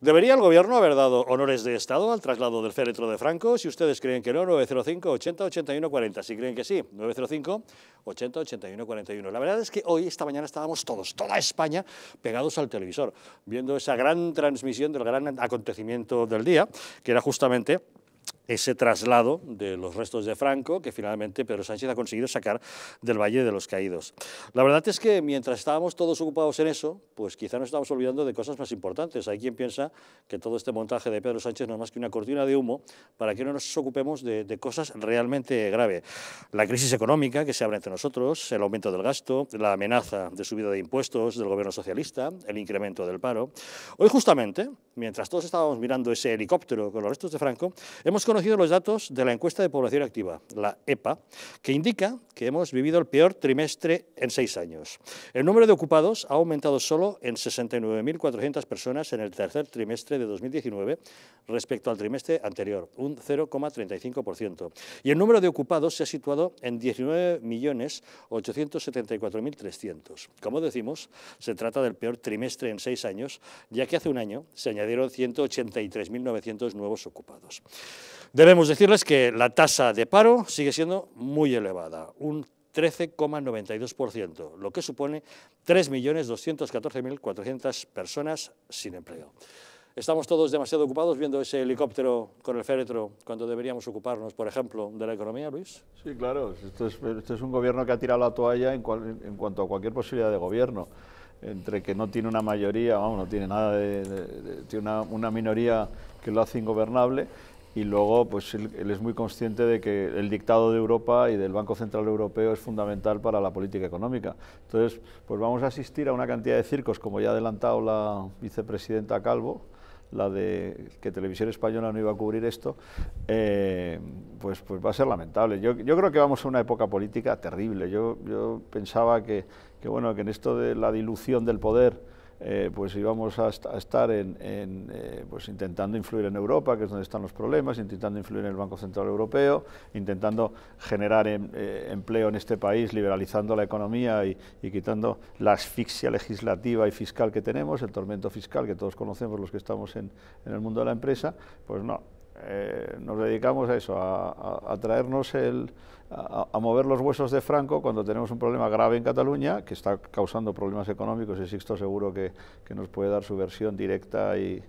¿Debería el gobierno haber dado honores de Estado al traslado del féretro de Franco? Si ustedes creen que no, 905 80 81 40. Si creen que sí, 905 80 81 41. La verdad es que hoy, esta mañana, estábamos todos, toda España, pegados al televisor, viendo esa gran transmisión del gran acontecimiento del día, que era justamente ese traslado de los restos de Franco que finalmente Pedro Sánchez ha conseguido sacar del Valle de los Caídos. La verdad es que mientras estábamos todos ocupados en eso, pues quizá nos estábamos olvidando de cosas más importantes. Hay quien piensa que todo este montaje de Pedro Sánchez no es más que una cortina de humo para que no nos ocupemos de, cosas realmente graves. La crisis económica que se abre entre nosotros, el aumento del gasto, la amenaza de subida de impuestos del gobierno socialista, el incremento del paro. Hoy justamente, mientras todos estábamos mirando ese helicóptero con los restos de Franco, hemos conocido conocido los datos de la encuesta de población activa, la EPA, que indica que hemos vivido el peor trimestre en seis años. El número de ocupados ha aumentado solo en 69.400 personas en el tercer trimestre de 2019 respecto al trimestre anterior, un 0,35%. Y el número de ocupados se ha situado en 19.874.300. Como decimos, se trata del peor trimestre en seis años, ya que hace un año se añadieron 183.900 nuevos ocupados. Debemos decirles que la tasa de paro sigue siendo muy elevada, un 13,92%, lo que supone 3.214.400 personas sin empleo. Estamos todos demasiado ocupados viendo ese helicóptero con el féretro cuando deberíamos ocuparnos, por ejemplo, de la economía, Luis. Sí, claro. es, este es un gobierno que ha tirado la toalla en, cuanto a cualquier posibilidad de gobierno. Entre que no tiene una mayoría, vamos, no tiene nada de, tiene una, una minoría que lo hace ingobernable y luego pues él, es muy consciente de que el dictado de Europa y del Banco Central Europeo es fundamental para la política económica. Entonces, pues vamos a asistir a una cantidad de circos, como ya ha adelantado la vicepresidenta Calvo, la de que Televisión Española no iba a cubrir esto, eh, pues, pues va a ser lamentable. Yo, creo que vamos a una época política terrible. Yo, pensaba que, que, bueno, que en esto de la dilución del poder eh, pues íbamos a, estar eh, pues intentando influir en Europa, que es donde están los problemas, intentando influir en el Banco Central Europeo, intentando generar em, eh, empleo en este país, liberalizando la economía y, quitando la asfixia legislativa y fiscal que tenemos, el tormento fiscal que todos conocemos los que estamos en, el mundo de la empresa, pues no. nos dedicamos a eso, a traernos el, a, mover los huesos de Franco cuando tenemos un problema grave en Cataluña, que está causando problemas económicos, y Sixto seguro que, nos puede dar su versión directa de,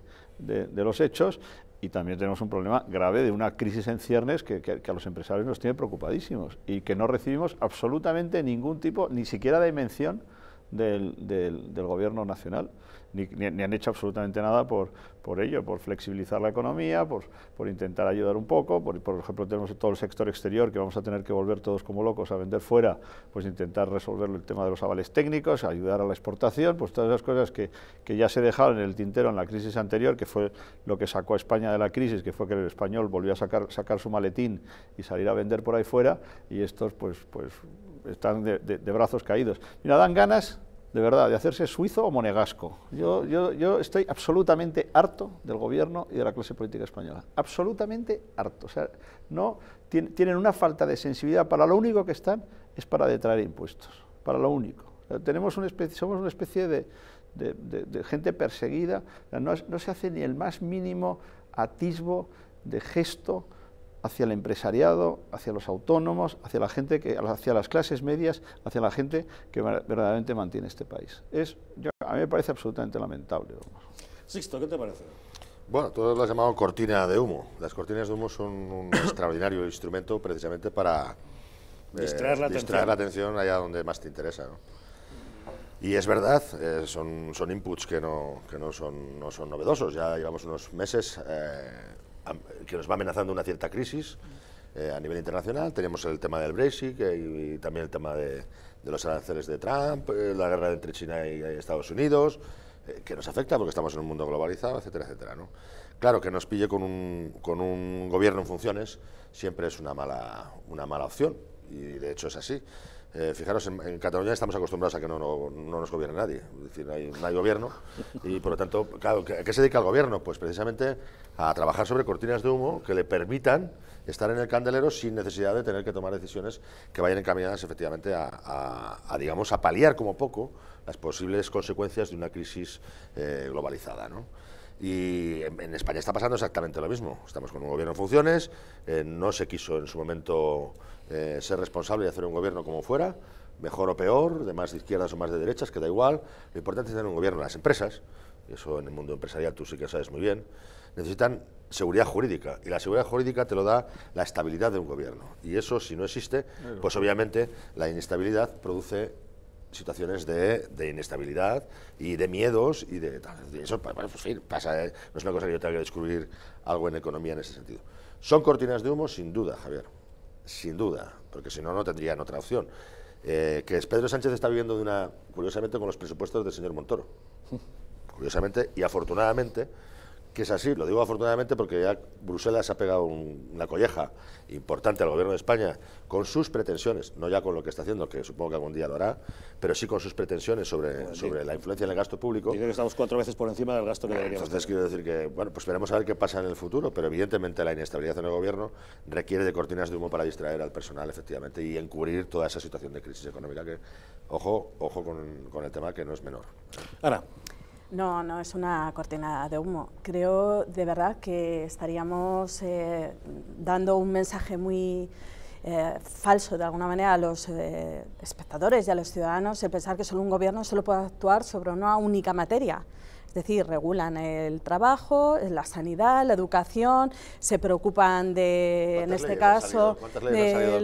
los hechos, y también tenemos un problema grave de una crisis en ciernes que, a los empresarios nos tiene preocupadísimos y que no recibimos absolutamente ningún tipo, ni siquiera de mención del gobierno nacional ni, han hecho absolutamente nada por, ello, por flexibilizar la economía, por, intentar ayudar un poco, por, ejemplo tenemos todo el sector exterior que vamos a tener que volver todos como locos a vender fuera, pues intentar resolver el tema de los avales técnicos, ayudar a la exportación, pues todas esas cosas que, ya se dejaron en el tintero en la crisis anterior, que fue lo que sacó a España de la crisis, que fue que el español volvió a sacar, su maletín y salir a vender por ahí fuera, y estos pues, pues están de, brazos caídos. ¿Y nada dan ganas de verdad, de hacerse suizo o monegasco. Yo, yo, yo, estoy absolutamente harto del gobierno y de la clase política española. Absolutamente harto. O sea, no, tienen una falta de sensibilidad. Para lo único que están es para detraer impuestos. Para lo único. tenemos una especie, somos una especie de, gente perseguida. no se hace ni el más mínimo atisbo de gesto hacia el empresariado, hacia los autónomos, hacia la gente que, hacia las clases medias, hacia la gente que verdaderamente mantiene este país. Es, a mí me parece absolutamente lamentable. Sixto, ¿qué te parece? Bueno, tú lo has llamado cortina de humo. Las cortinas de humo son un *coughs* extraordinario instrumento precisamente para eh, distraer, la, atención. allá donde más te interesa. Y es verdad, eh, son, inputs que no, no, son, no son novedosos. Ya llevamos unos meses eh, que nos va amenazando una cierta crisis eh, a nivel internacional. Tenemos el tema del Brexit y, también el tema de, los aranceles de Trump, eh, la guerra entre China y, Estados Unidos, eh, que nos afecta porque estamos en un mundo globalizado, etcétera, etcétera. Claro que nos pille con un, con un gobierno en funciones siempre es una mala, una mala opción, y de hecho es así. Eh, fijaros, en, Cataluña estamos acostumbrados a que no, nos gobierne nadie, es decir, no hay, gobierno y por lo tanto, claro, qué se dedica al gobierno? Pues precisamente a trabajar sobre cortinas de humo que le permitan estar en el candelero sin necesidad de tener que tomar decisiones que vayan encaminadas efectivamente a, digamos, a paliar como poco las posibles consecuencias de una crisis eh, globalizada, ¿no? Y en, España está pasando exactamente lo mismo. Estamos con un gobierno en funciones, eh, no se quiso en su momento eh, ser responsable y hacer un gobierno como fuera, mejor o peor, de más de izquierdas o más de derechas, que da igual. Lo importante es tener un gobierno. Las empresas, y eso en el mundo empresarial tú sí que sabes muy bien, necesitan seguridad jurídica. Y la seguridad jurídica te lo da la estabilidad de un gobierno. Y eso, si no existe, pues obviamente la inestabilidad produce situaciones de, inestabilidad y de miedos y de eso bueno, pues, pasa eh. no es una cosa que yo tenga que descubrir algo en economía en ese sentido son cortinas de humo sin duda Javier sin duda, porque si no, no tendrían otra opción. Eh, que es Pedro Sánchez está viviendo de una, curiosamente, con los presupuestos del señor Montoro. *laughs* Curiosamente y afortunadamente, que es así, lo digo afortunadamente porque ya Bruselas ha pegado una colleja importante al gobierno de España con sus pretensiones, no ya con lo que está haciendo, que supongo que algún día lo hará, pero sí con sus pretensiones sobre, sobre la influencia en el gasto público. Y que estamos cuatro veces por encima del gasto que deberíamos Entonces quiero decir que, bueno, pues veremos a ver qué pasa en el futuro, pero evidentemente la inestabilidad en el gobierno requiere de cortinas de humo para distraer al personal, efectivamente, y encubrir toda esa situación de crisis económica que, ojo, ojo con, el tema que no es menor. Ahora, no, no es una cortina de humo. Creo de verdad que estaríamos eh, dando un mensaje muy eh, falso de alguna manera a los eh, espectadores y a los ciudadanos el pensar que solo un gobierno solo puede actuar sobre una única materia. Es decir, regulan el trabajo, la sanidad, la educación, se preocupan de, en este caso, de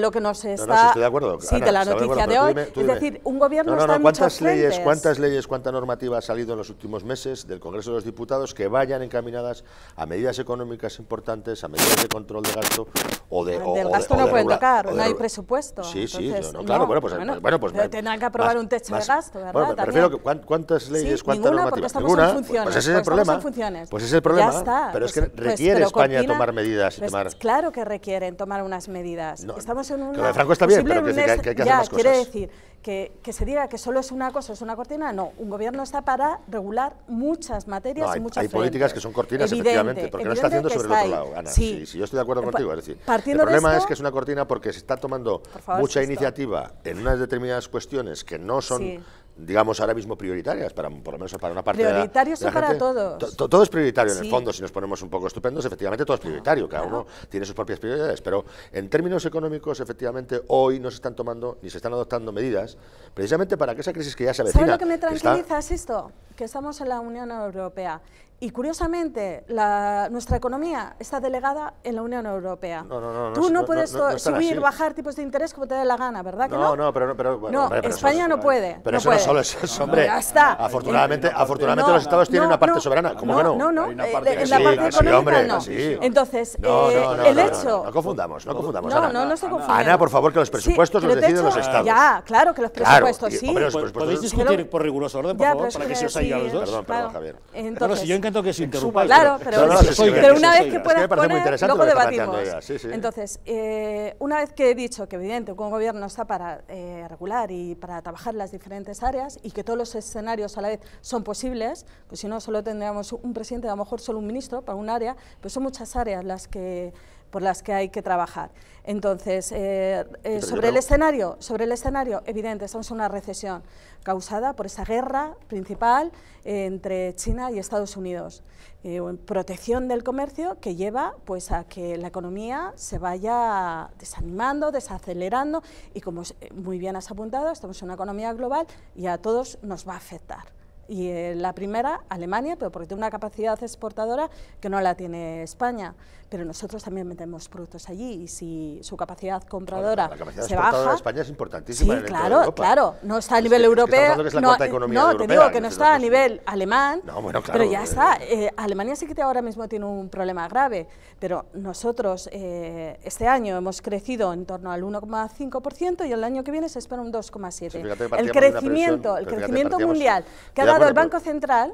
lo que nos está... No, de acuerdo. Sí, de la noticia de, hoy. es decir, un gobierno está ¿cuántas leyes, ¿Cuántas leyes, cuánta normativa ha salido en los últimos meses del Congreso de los Diputados que vayan encaminadas a medidas económicas importantes, a medidas de control de gasto o de... Ah, del gasto no pueden tocar, no hay presupuesto. Sí, sí, claro, bueno, pues... Bueno, pues tendrán que aprobar un techo de gasto, ¿verdad? ¿cuántas leyes, cuántas ninguna, normativas? Ninguna. pues ese es el problema. Pues es el problema. Ya está. Pero es que pues, pues, requiere España tomar medidas. Y pues, Claro que requieren tomar unas medidas. estamos en una. Lo de Franco está bien, pero que, hay que hacer más cosas. Quiere decir que, se diga que solo es una cosa, es una cortina. No, un gobierno está para regular muchas materias y muchas Hay políticas que son cortinas, efectivamente, porque no está haciendo sobre el otro lado, Ana. Sí. sí. yo estoy de acuerdo contigo. Es decir, el problema es que es una cortina porque se está tomando mucha iniciativa en unas determinadas cuestiones que no son digamos, ahora mismo prioritarias, para, por lo menos para una parte de la, para todos. todo es prioritario en el fondo, si nos ponemos un poco estupendos, efectivamente todo es prioritario, cada uno tiene sus propias prioridades, pero en términos económicos, efectivamente, hoy no se están tomando ni se están adoptando medidas precisamente para que esa crisis que ya se avecina... ¿Sabes lo que me tranquiliza esto? Que estamos en la Unión Europea y curiosamente, la, nuestra economía está delegada en la Unión Europea. Tú no, puedes subir, bajar tipos de interés como te dé la gana, ¿verdad? Que no, no, pero, pero bueno, hombre, España no puede. Pero eso no solo es eso, hombre. Ya está. Afortunadamente, afortunadamente los estados tienen una parte soberana. que no? No, no, eh, en la parte económica sí, no. Entonces, eh, el hecho. No, confundamos, no confundamos. No, Ana. no, no se confunda. Ana, por favor, que los presupuestos los deciden los estados. Ya, claro que los presupuestos, sí. Podéis discutir por riguroso orden, por favor, para que se os haya los dos. Perdón, perdón, Javier. Entonces, que se interrumpa. Claro, pero, una vez que puedas poner, luego debatimos. Entonces, eh, una vez que he dicho que evidente un gobierno está para eh, regular y para trabajar las diferentes áreas y que todos los escenarios a la vez son posibles, pues si no solo tendríamos un presidente, a lo mejor solo un ministro para un área, pues son muchas áreas las que por las que hay que trabajar. Entonces, eh, eh, sobre el escenario, sobre el escenario, evidente, estamos en una recesión causada por esa guerra principal eh, entre China y Estados Unidos. protección del comercio que lleva pues, a que la economía se vaya desanimando, desacelerando y como muy bien has apuntado, estamos en una economía global y a todos nos va a afectar y la primera Alemania, pero porque tiene una capacidad exportadora que no la tiene España pero nosotros también metemos productos allí y si su capacidad compradora la capacidad se baja... De España es importantísima. Sí, claro, claro, no está a nivel europeo. no, te digo que no está a nivel alemán, no, bueno, claro, pero ya eh. está. Eh, Alemania sí que ahora mismo tiene un problema grave, pero nosotros eh, este año hemos crecido en torno al 1,5% y el año que viene se espera un 2,7%. el crecimiento, el crecimiento mundial que ha dado el Banco Central...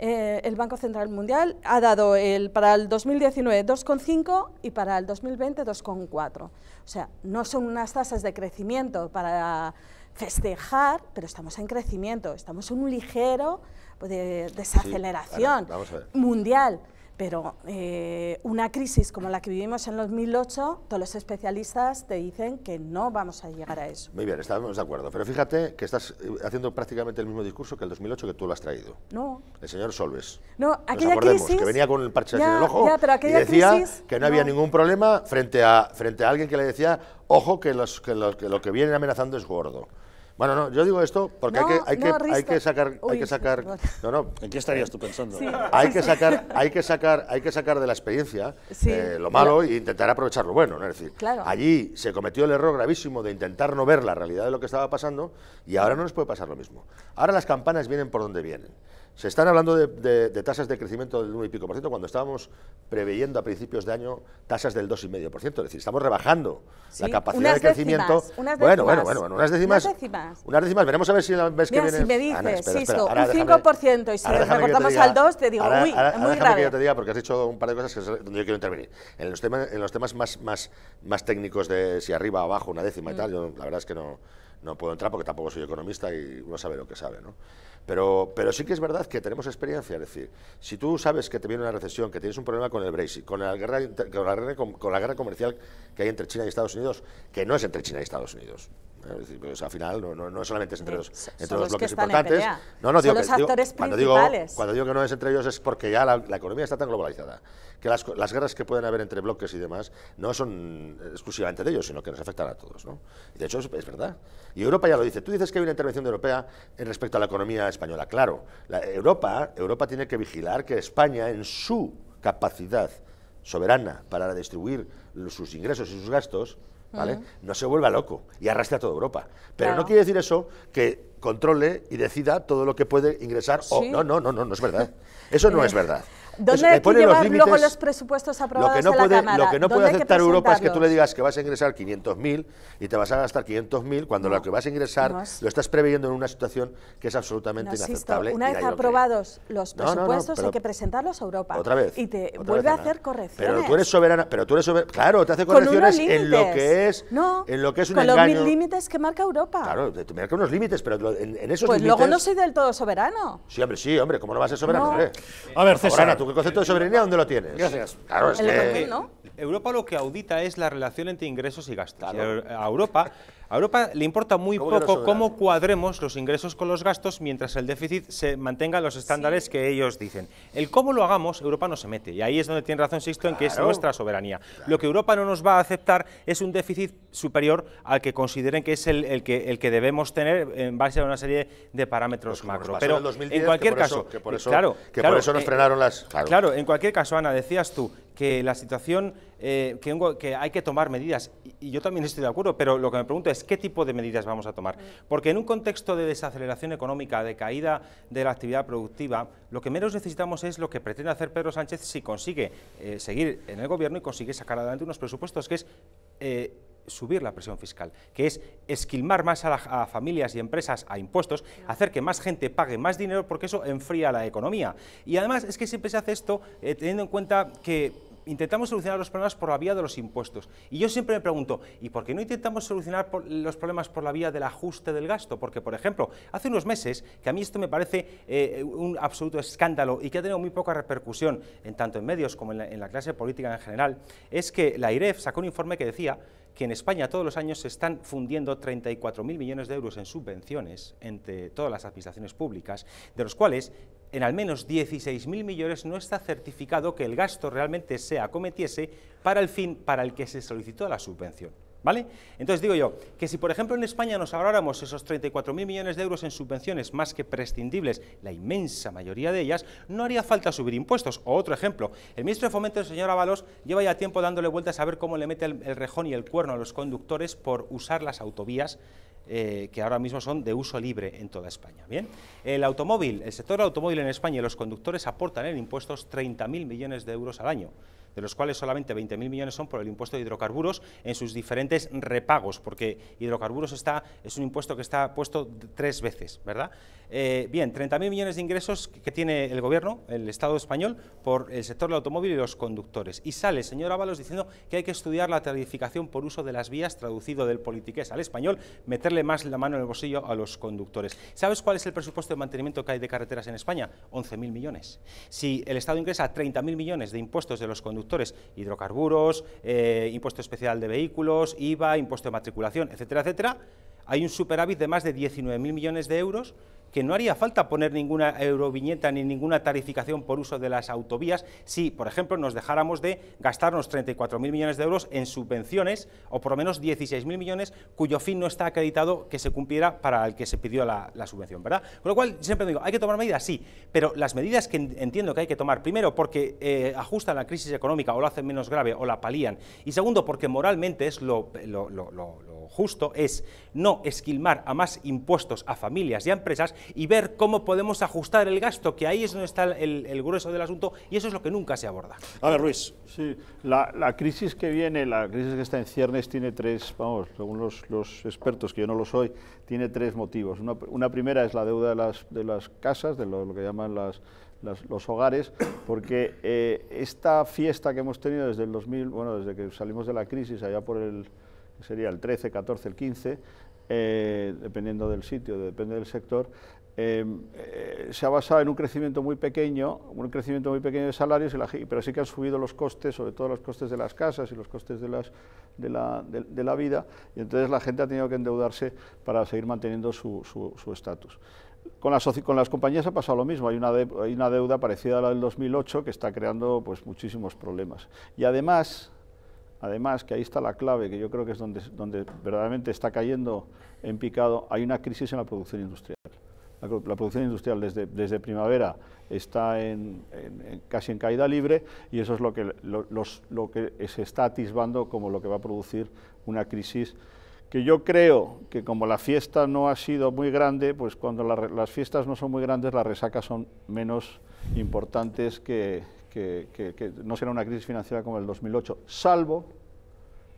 Eh, el Banco Central Mundial ha dado el, para el 2019 2,5 y para el 2020 2,4. O sea, no son unas tasas de crecimiento para festejar, pero estamos en crecimiento, estamos en un ligero pues, de, desaceleración mundial. Pero eh, una crisis como la que vivimos en 2008, todos los especialistas te dicen que no vamos a llegar a eso. Muy bien, estamos de acuerdo. Pero fíjate que estás eh, haciendo prácticamente el mismo discurso que el 2008 que tú lo has traído. No. El señor Solves. No, aquella Nos acordemos, que venía con el parche ya, el ojo y decía que no, había ningún problema frente a, frente a alguien que le decía, ojo, que, que lo que vienen amenazando es gordo. Bueno, no, yo digo esto porque hay, que, hay, que, sacar... hay que sacar ¿En qué estarías tú pensando? hay, que sacar, hay, que sacar, hay que sacar de la experiencia eh, lo malo e intentar aprovechar lo bueno. Es decir, allí se cometió el error gravísimo de intentar no ver la realidad de lo que estaba pasando y ahora no nos puede pasar lo mismo. Ahora las campanas vienen por donde vienen. Se están hablando de, de, tasas de crecimiento del 1 y pico por ciento cuando estábamos preveyendo a principios de año tasas del 2,5 y medio por ciento. Es decir, estamos rebajando la capacidad de crecimiento. unas bueno, bueno, bueno, bueno, unas décimas, unas décimas. Unas décimas. Veremos a ver si la vez que viene. Si me ah, dices, Ana, espera, un y si recortamos al 2, te digo, uy, es que yo te diga, porque has dicho un par de cosas que es donde yo quiero intervenir. En los temas, en los temas más, más, más técnicos de si arriba, o abajo, una décima y tal, mm. yo la verdad es que no no puedo entrar porque tampoco soy economista y uno sabe lo que sabe, ¿no? Pero, pero sí que es verdad que tenemos experiencia, es decir, si tú sabes que te viene una recesión, que tienes un problema con el Brexit, la guerra, con la con la guerra comercial que hay entre China y Estados Unidos, que no es entre China y Estados Unidos, al final no, solamente es entre dos bloques importantes. No, no, digo, que, cuando, digo, cuando digo que no es entre ellos es porque ya la, economía está tan globalizada que las, las, guerras que pueden haber entre bloques y demás no son exclusivamente de ellos, sino que nos afectan a todos. de hecho, es, verdad. Y Europa ya lo dice. Tú dices que hay una intervención europea en respecto a la economía española. Claro, Europa, Europa tiene que vigilar que España, en su capacidad soberana para distribuir sus ingresos y sus gastos, no se vuelva loco y arrastre a toda Europa. Pero no quiere decir eso que controle y decida todo lo que puede ingresar. no, no, no, no, no es verdad. *laughs* Eso no eh, es verdad. ¿Dónde hay que llevar los luego los presupuestos aprobados lo que no puede, Lo que no puede aceptar Europa es que tú le digas que vas a ingresar 500.000 y te vas a gastar 500.000 cuando lo que vas a ingresar lo estás previendo en una situación que es absolutamente inaceptable. Una vez aprobados los presupuestos hay que presentarlos a Europa. Otra vez. Y te vuelve a hacer correcciones. Pero tú eres soberana, pero tú eres claro, te hace correcciones en lo que es en lo que es un con los límites que marca Europa. Claro, te marca unos límites, pero en, esos límites... Pues luego no soy del todo soberano. Sí, hombre, sí, hombre, ¿cómo no vas a ser soberano? A ver, César, el concepto de soberanía, ¿dónde lo tienes? Gracias. Claro, es que... Europa lo que audita es la relación entre ingresos y gastos. a Europa a Europa le importa muy poco cómo cuadremos los ingresos con los gastos mientras el déficit se mantenga en los estándares que ellos dicen. El cómo lo hagamos, Europa no se mete. Y ahí es donde tiene razón Sixto en que es nuestra soberanía. Lo que Europa no nos va a aceptar es un déficit superior al que consideren que es el, que, debemos tener en base a una serie de parámetros pues macro. Pero en, cualquier caso, por eso, claro, nos eh, frenaron las. Claro, en cualquier caso, Ana, decías tú, que la situación, eh, que, hay que tomar medidas, y, yo también estoy de acuerdo, pero lo que me pregunto es qué tipo de medidas vamos a tomar. Mm. Porque en un contexto de desaceleración económica, de caída de la actividad productiva, lo que menos necesitamos es lo que pretende hacer Pedro Sánchez si consigue eh, seguir en el gobierno y consigue sacar adelante unos presupuestos, que es... Eh, subir la presión fiscal, que es esquilmar más a, familias y empresas a impuestos, hacer que más gente pague más dinero porque eso enfría la economía. Y además es que siempre se hace esto teniendo en cuenta que intentamos solucionar los problemas por la vía de los impuestos. Y yo siempre me pregunto, ¿y por qué no intentamos solucionar los problemas por la vía del ajuste del gasto? Porque, por ejemplo, hace unos meses, que a mí esto me parece eh, un absoluto escándalo y que ha tenido muy poca repercusión, en tanto en medios como en la, en la clase política en general, es que la IREF sacó un informe que decía que en España todos los años se están fundiendo 34.000 millones de euros en subvenciones entre todas las administraciones públicas, de los cuales en al menos 16.000 millones no está certificado que el gasto realmente se acometiese para el fin para el que se solicitó la subvención. ¿Vale? Entonces digo yo, que si por ejemplo en España nos ahorráramos esos 34.000 millones de euros en subvenciones más que prescindibles, la inmensa mayoría de ellas, no haría falta subir impuestos. O otro ejemplo, el ministro de Fomento, el señor Avalos, lleva ya tiempo dándole vueltas a ver cómo le mete el rejón y el cuerno a los conductores por usar las autovías eh, que ahora mismo son de uso libre en toda España. el automóvil, el sector automóvil en España y los conductores aportan en impuestos 30.000 millones de euros al año de los cuales solamente 20.000 millones son por el impuesto de hidrocarburos en sus diferentes repagos, porque hidrocarburos está, es un impuesto que está puesto tres veces, ¿verdad? Eh, bien, 30.000 millones de ingresos que tiene el gobierno, el Estado español, por el sector del automóvil y los conductores. Y sale señor Ábalos diciendo que hay que estudiar la tarificación por uso de las vías, traducido del politiqués al español, meterle más la mano en el bolsillo a los conductores. ¿Sabes cuál es el presupuesto de mantenimiento que hay de carreteras en España? 11.000 millones. Si el Estado ingresa 30.000 millones de impuestos de los conductores, hidrocarburos, eh, impuesto especial de vehículos, IVA, impuesto de matriculación, etcétera, etcétera, hay un superávit de más de 19.000 millones de euros que no haría falta poner ninguna euroviñeta ni ninguna tarificación por uso de las autovías si, por ejemplo, nos dejáramos de gastarnos 34.000 millones de euros en subvenciones o por lo menos 16.000 millones cuyo fin no está acreditado que se cumpliera para el que se pidió la, subvención, ¿verdad? Con lo cual, siempre digo, hay que tomar medidas, sí, pero las medidas que entiendo que hay que tomar, primero, porque eh, ajustan la crisis económica o la hacen menos grave o la palían, y segundo, porque moralmente es lo, lo, lo justo es no esquilmar a más impuestos a familias y a empresas y ver cómo podemos ajustar el gasto, que ahí es donde está el, grueso del asunto y eso es lo que nunca se aborda. A ver, Ruiz. Sí, la, crisis que viene, la crisis que está en ciernes tiene tres, vamos, según los, expertos, que yo no lo soy, tiene tres motivos. Una, primera es la deuda de las, de las casas, de lo, que llaman los hogares, porque eh, esta fiesta que hemos tenido desde el 2000, bueno, desde que salimos de la crisis, allá por el sería el 13, 14, el 15, eh, dependiendo del sitio, depende del sector, eh, eh, se ha basado en un crecimiento muy pequeño, un crecimiento muy pequeño de salarios, pero sí que han subido los costes, sobre todo los costes de las casas y los costes de, las, de, la, vida, y entonces la gente ha tenido que endeudarse para seguir manteniendo su estatus. con las, con las, compañías ha pasado lo mismo, hay una, hay una, deuda parecida a la del 2008 que está creando pues, muchísimos problemas. Y además, Además, que ahí está la clave, que yo creo que es donde, donde verdaderamente está cayendo en picado, hay una crisis en la producción industrial. La, producción industrial desde, desde primavera está en, casi en caída libre y eso es lo que, lo, que se está atisbando como lo que va a producir una crisis que yo creo que como la fiesta no ha sido muy grande, pues cuando las fiestas no son muy grandes, las resacas son menos importantes que, que, no será una crisis financiera como el 2008, salvo,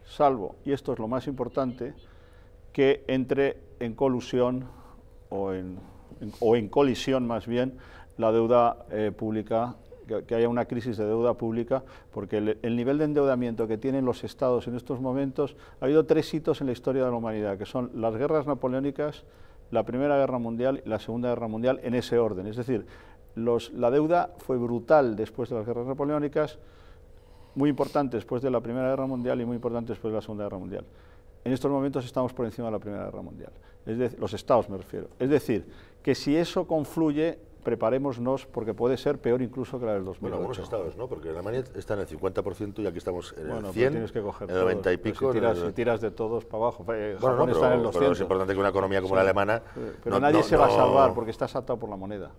salvo, y esto es lo más importante, que entre en colusión o en, o colisión más bien la deuda eh, pública, que, haya una crisis de deuda pública, porque el, el, nivel de endeudamiento que tienen los estados en estos momentos, ha habido tres hitos en la historia de la humanidad, que son las guerras napoleónicas, la Primera Guerra Mundial y la Segunda Guerra Mundial en ese orden. Es decir, los, la deuda fue brutal después de las guerras napoleónicas, muy importante después de la Primera Guerra Mundial y muy importante después de la Segunda Guerra Mundial. En estos momentos estamos por encima de la Primera Guerra Mundial, es los estados me refiero. Es decir, que si eso confluye, preparémonos porque puede ser peor incluso que la del 2000. Bueno, algunos estados, ¿no? Porque Alemania está en el 50% y aquí estamos en el 100, tienes que coger el 90 y pico. tiras, de todos para abajo, eh, es importante que una economía como la alemana... Eh, pero nadie se va a salvar porque está atado por la moneda.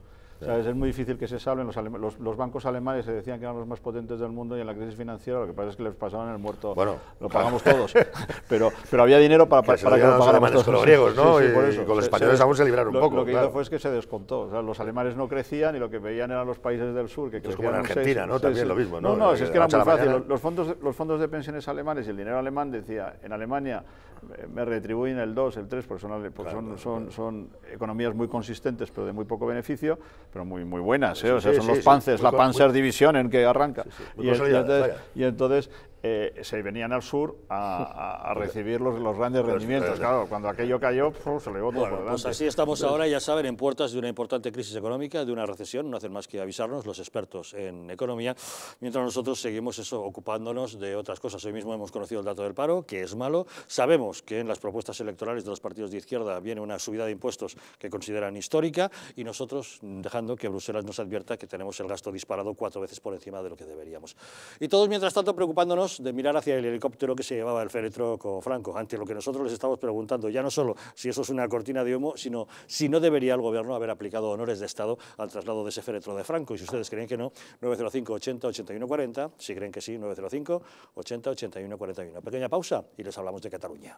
Es muy difícil que se salven. Los, bancos alemanes se decían que eran los más potentes del mundo y en la crisis financiera lo que pasa es que les pasaban el muerto. lo pagamos todos. *laughs* Pero, pero había dinero para, para, que, lo Con los griegos, ¿no? Y con los españoles vamos aún se libraron un poco. Lo que hizo fue que se descontó. O sea, los alemanes no crecían y lo que veían eran los países del sur que como en Argentina, ¿no? También lo mismo, ¿no? No, no, es, eh, que era muy fácil. Los fondos, los fondos de pensiones alemanes y el dinero alemán decía, en Alemania me retribuyen el 2, el 3, porque, son, son, son, economías muy consistentes, pero de muy poco beneficio, pero muy, muy buenas. ¿eh? O sea, son los Panzers, la Panzer división en que arranca. y entonces eh, se venían al sur a, pues, recibir los, los grandes pues, rendimientos. Pues, claro, cuando aquello cayó, se le bueno, Pues así estamos ahora, ya saben, en puertas de una importante crisis económica, de una recesión, no hacen más que avisarnos los expertos en economía, mientras nosotros seguimos eso, ocupándonos de otras cosas. Hoy mismo hemos conocido el dato del paro, que es malo. Sabemos que en las propuestas electorales de los partidos de izquierda viene una subida de impuestos que consideran histórica y nosotros dejando que Bruselas nos advierta que tenemos el gasto disparado cuatro veces por encima de lo que deberíamos. Y todos, mientras tanto, preocupándonos de mirar hacia el helicóptero que se llevaba el féretro con Franco. Ante lo que nosotros les estamos preguntando, ya no solo si eso es una cortina de humo, sino si no debería el gobierno haber aplicado honores de Estado al traslado de ese féretro de Franco. Y si ustedes creen que no, 905 80 81 40, si creen que sí, 905 80 81 41. Pequeña pausa y les hablamos de Cataluña.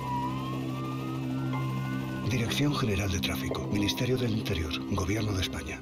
Dirección General de Tráfico, Ministerio del Interior, Gobierno de España.